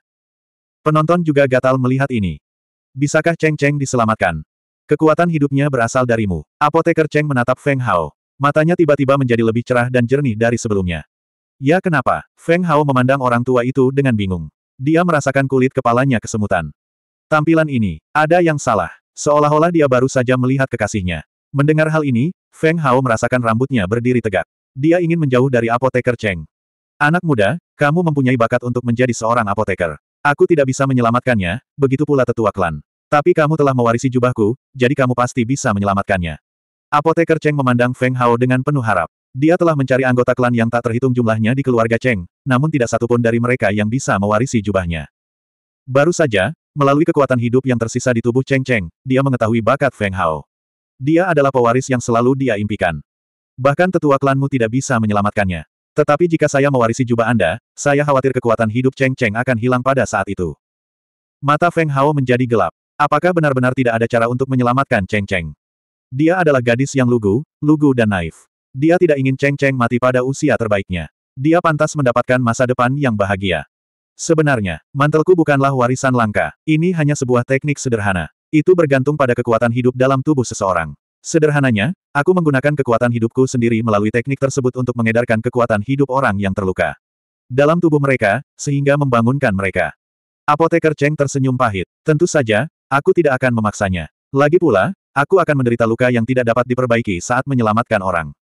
Speaker 1: Penonton juga gatal melihat ini. Bisakah Cheng Cheng diselamatkan? Kekuatan hidupnya berasal darimu. Apoteker Cheng menatap Feng Hao. Matanya tiba-tiba menjadi lebih cerah dan jernih dari sebelumnya. Ya kenapa? Feng Hao memandang orang tua itu dengan bingung. Dia merasakan kulit kepalanya kesemutan. Tampilan ini, ada yang salah. Seolah-olah dia baru saja melihat kekasihnya. Mendengar hal ini, Feng Hao merasakan rambutnya berdiri tegak. Dia ingin menjauh dari apoteker Cheng. Anak muda, kamu mempunyai bakat untuk menjadi seorang apoteker. Aku tidak bisa menyelamatkannya, begitu pula tetua klan. Tapi kamu telah mewarisi jubahku, jadi kamu pasti bisa menyelamatkannya. Apoteker Cheng memandang Feng Hao dengan penuh harap. Dia telah mencari anggota klan yang tak terhitung jumlahnya di keluarga Cheng, namun tidak satupun dari mereka yang bisa mewarisi jubahnya. Baru saja, Melalui kekuatan hidup yang tersisa di tubuh Cheng Cheng, dia mengetahui bakat Feng Hao. Dia adalah pewaris yang selalu dia impikan. Bahkan tetua klanmu tidak bisa menyelamatkannya. Tetapi jika saya mewarisi jubah Anda, saya khawatir kekuatan hidup Cheng Cheng akan hilang pada saat itu. Mata Feng Hao menjadi gelap. Apakah benar-benar tidak ada cara untuk menyelamatkan Cheng Cheng? Dia adalah gadis yang lugu, lugu dan naif. Dia tidak ingin Cheng Cheng mati pada usia terbaiknya. Dia pantas mendapatkan masa depan yang bahagia. Sebenarnya, mantelku bukanlah warisan langka, ini hanya sebuah teknik sederhana. Itu bergantung pada kekuatan hidup dalam tubuh seseorang. Sederhananya, aku menggunakan kekuatan hidupku sendiri melalui teknik tersebut untuk mengedarkan kekuatan hidup orang yang terluka. Dalam tubuh mereka, sehingga membangunkan mereka. Apoteker Cheng tersenyum pahit. Tentu saja, aku tidak akan memaksanya. Lagi pula, aku akan menderita luka yang tidak dapat diperbaiki saat menyelamatkan orang.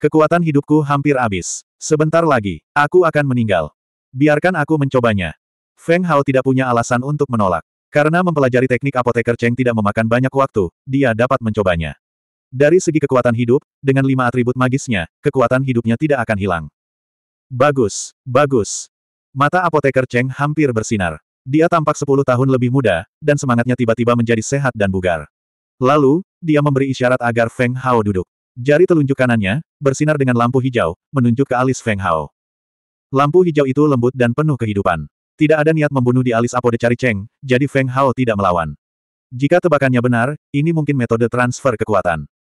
Speaker 1: Kekuatan hidupku hampir habis. Sebentar lagi, aku akan meninggal. Biarkan aku mencobanya. Feng Hao tidak punya alasan untuk menolak. Karena mempelajari teknik apoteker Cheng tidak memakan banyak waktu, dia dapat mencobanya. Dari segi kekuatan hidup, dengan lima atribut magisnya, kekuatan hidupnya tidak akan hilang. Bagus, bagus. Mata apoteker Cheng hampir bersinar. Dia tampak sepuluh tahun lebih muda, dan semangatnya tiba-tiba menjadi sehat dan bugar. Lalu, dia memberi isyarat agar Feng Hao duduk. Jari telunjuk kanannya, bersinar dengan lampu hijau, menunjuk ke alis Feng Hao. Lampu hijau itu lembut dan penuh kehidupan. Tidak ada niat membunuh di alis Cari Cheng, jadi Feng Hao tidak melawan. Jika tebakannya benar, ini mungkin metode transfer kekuatan.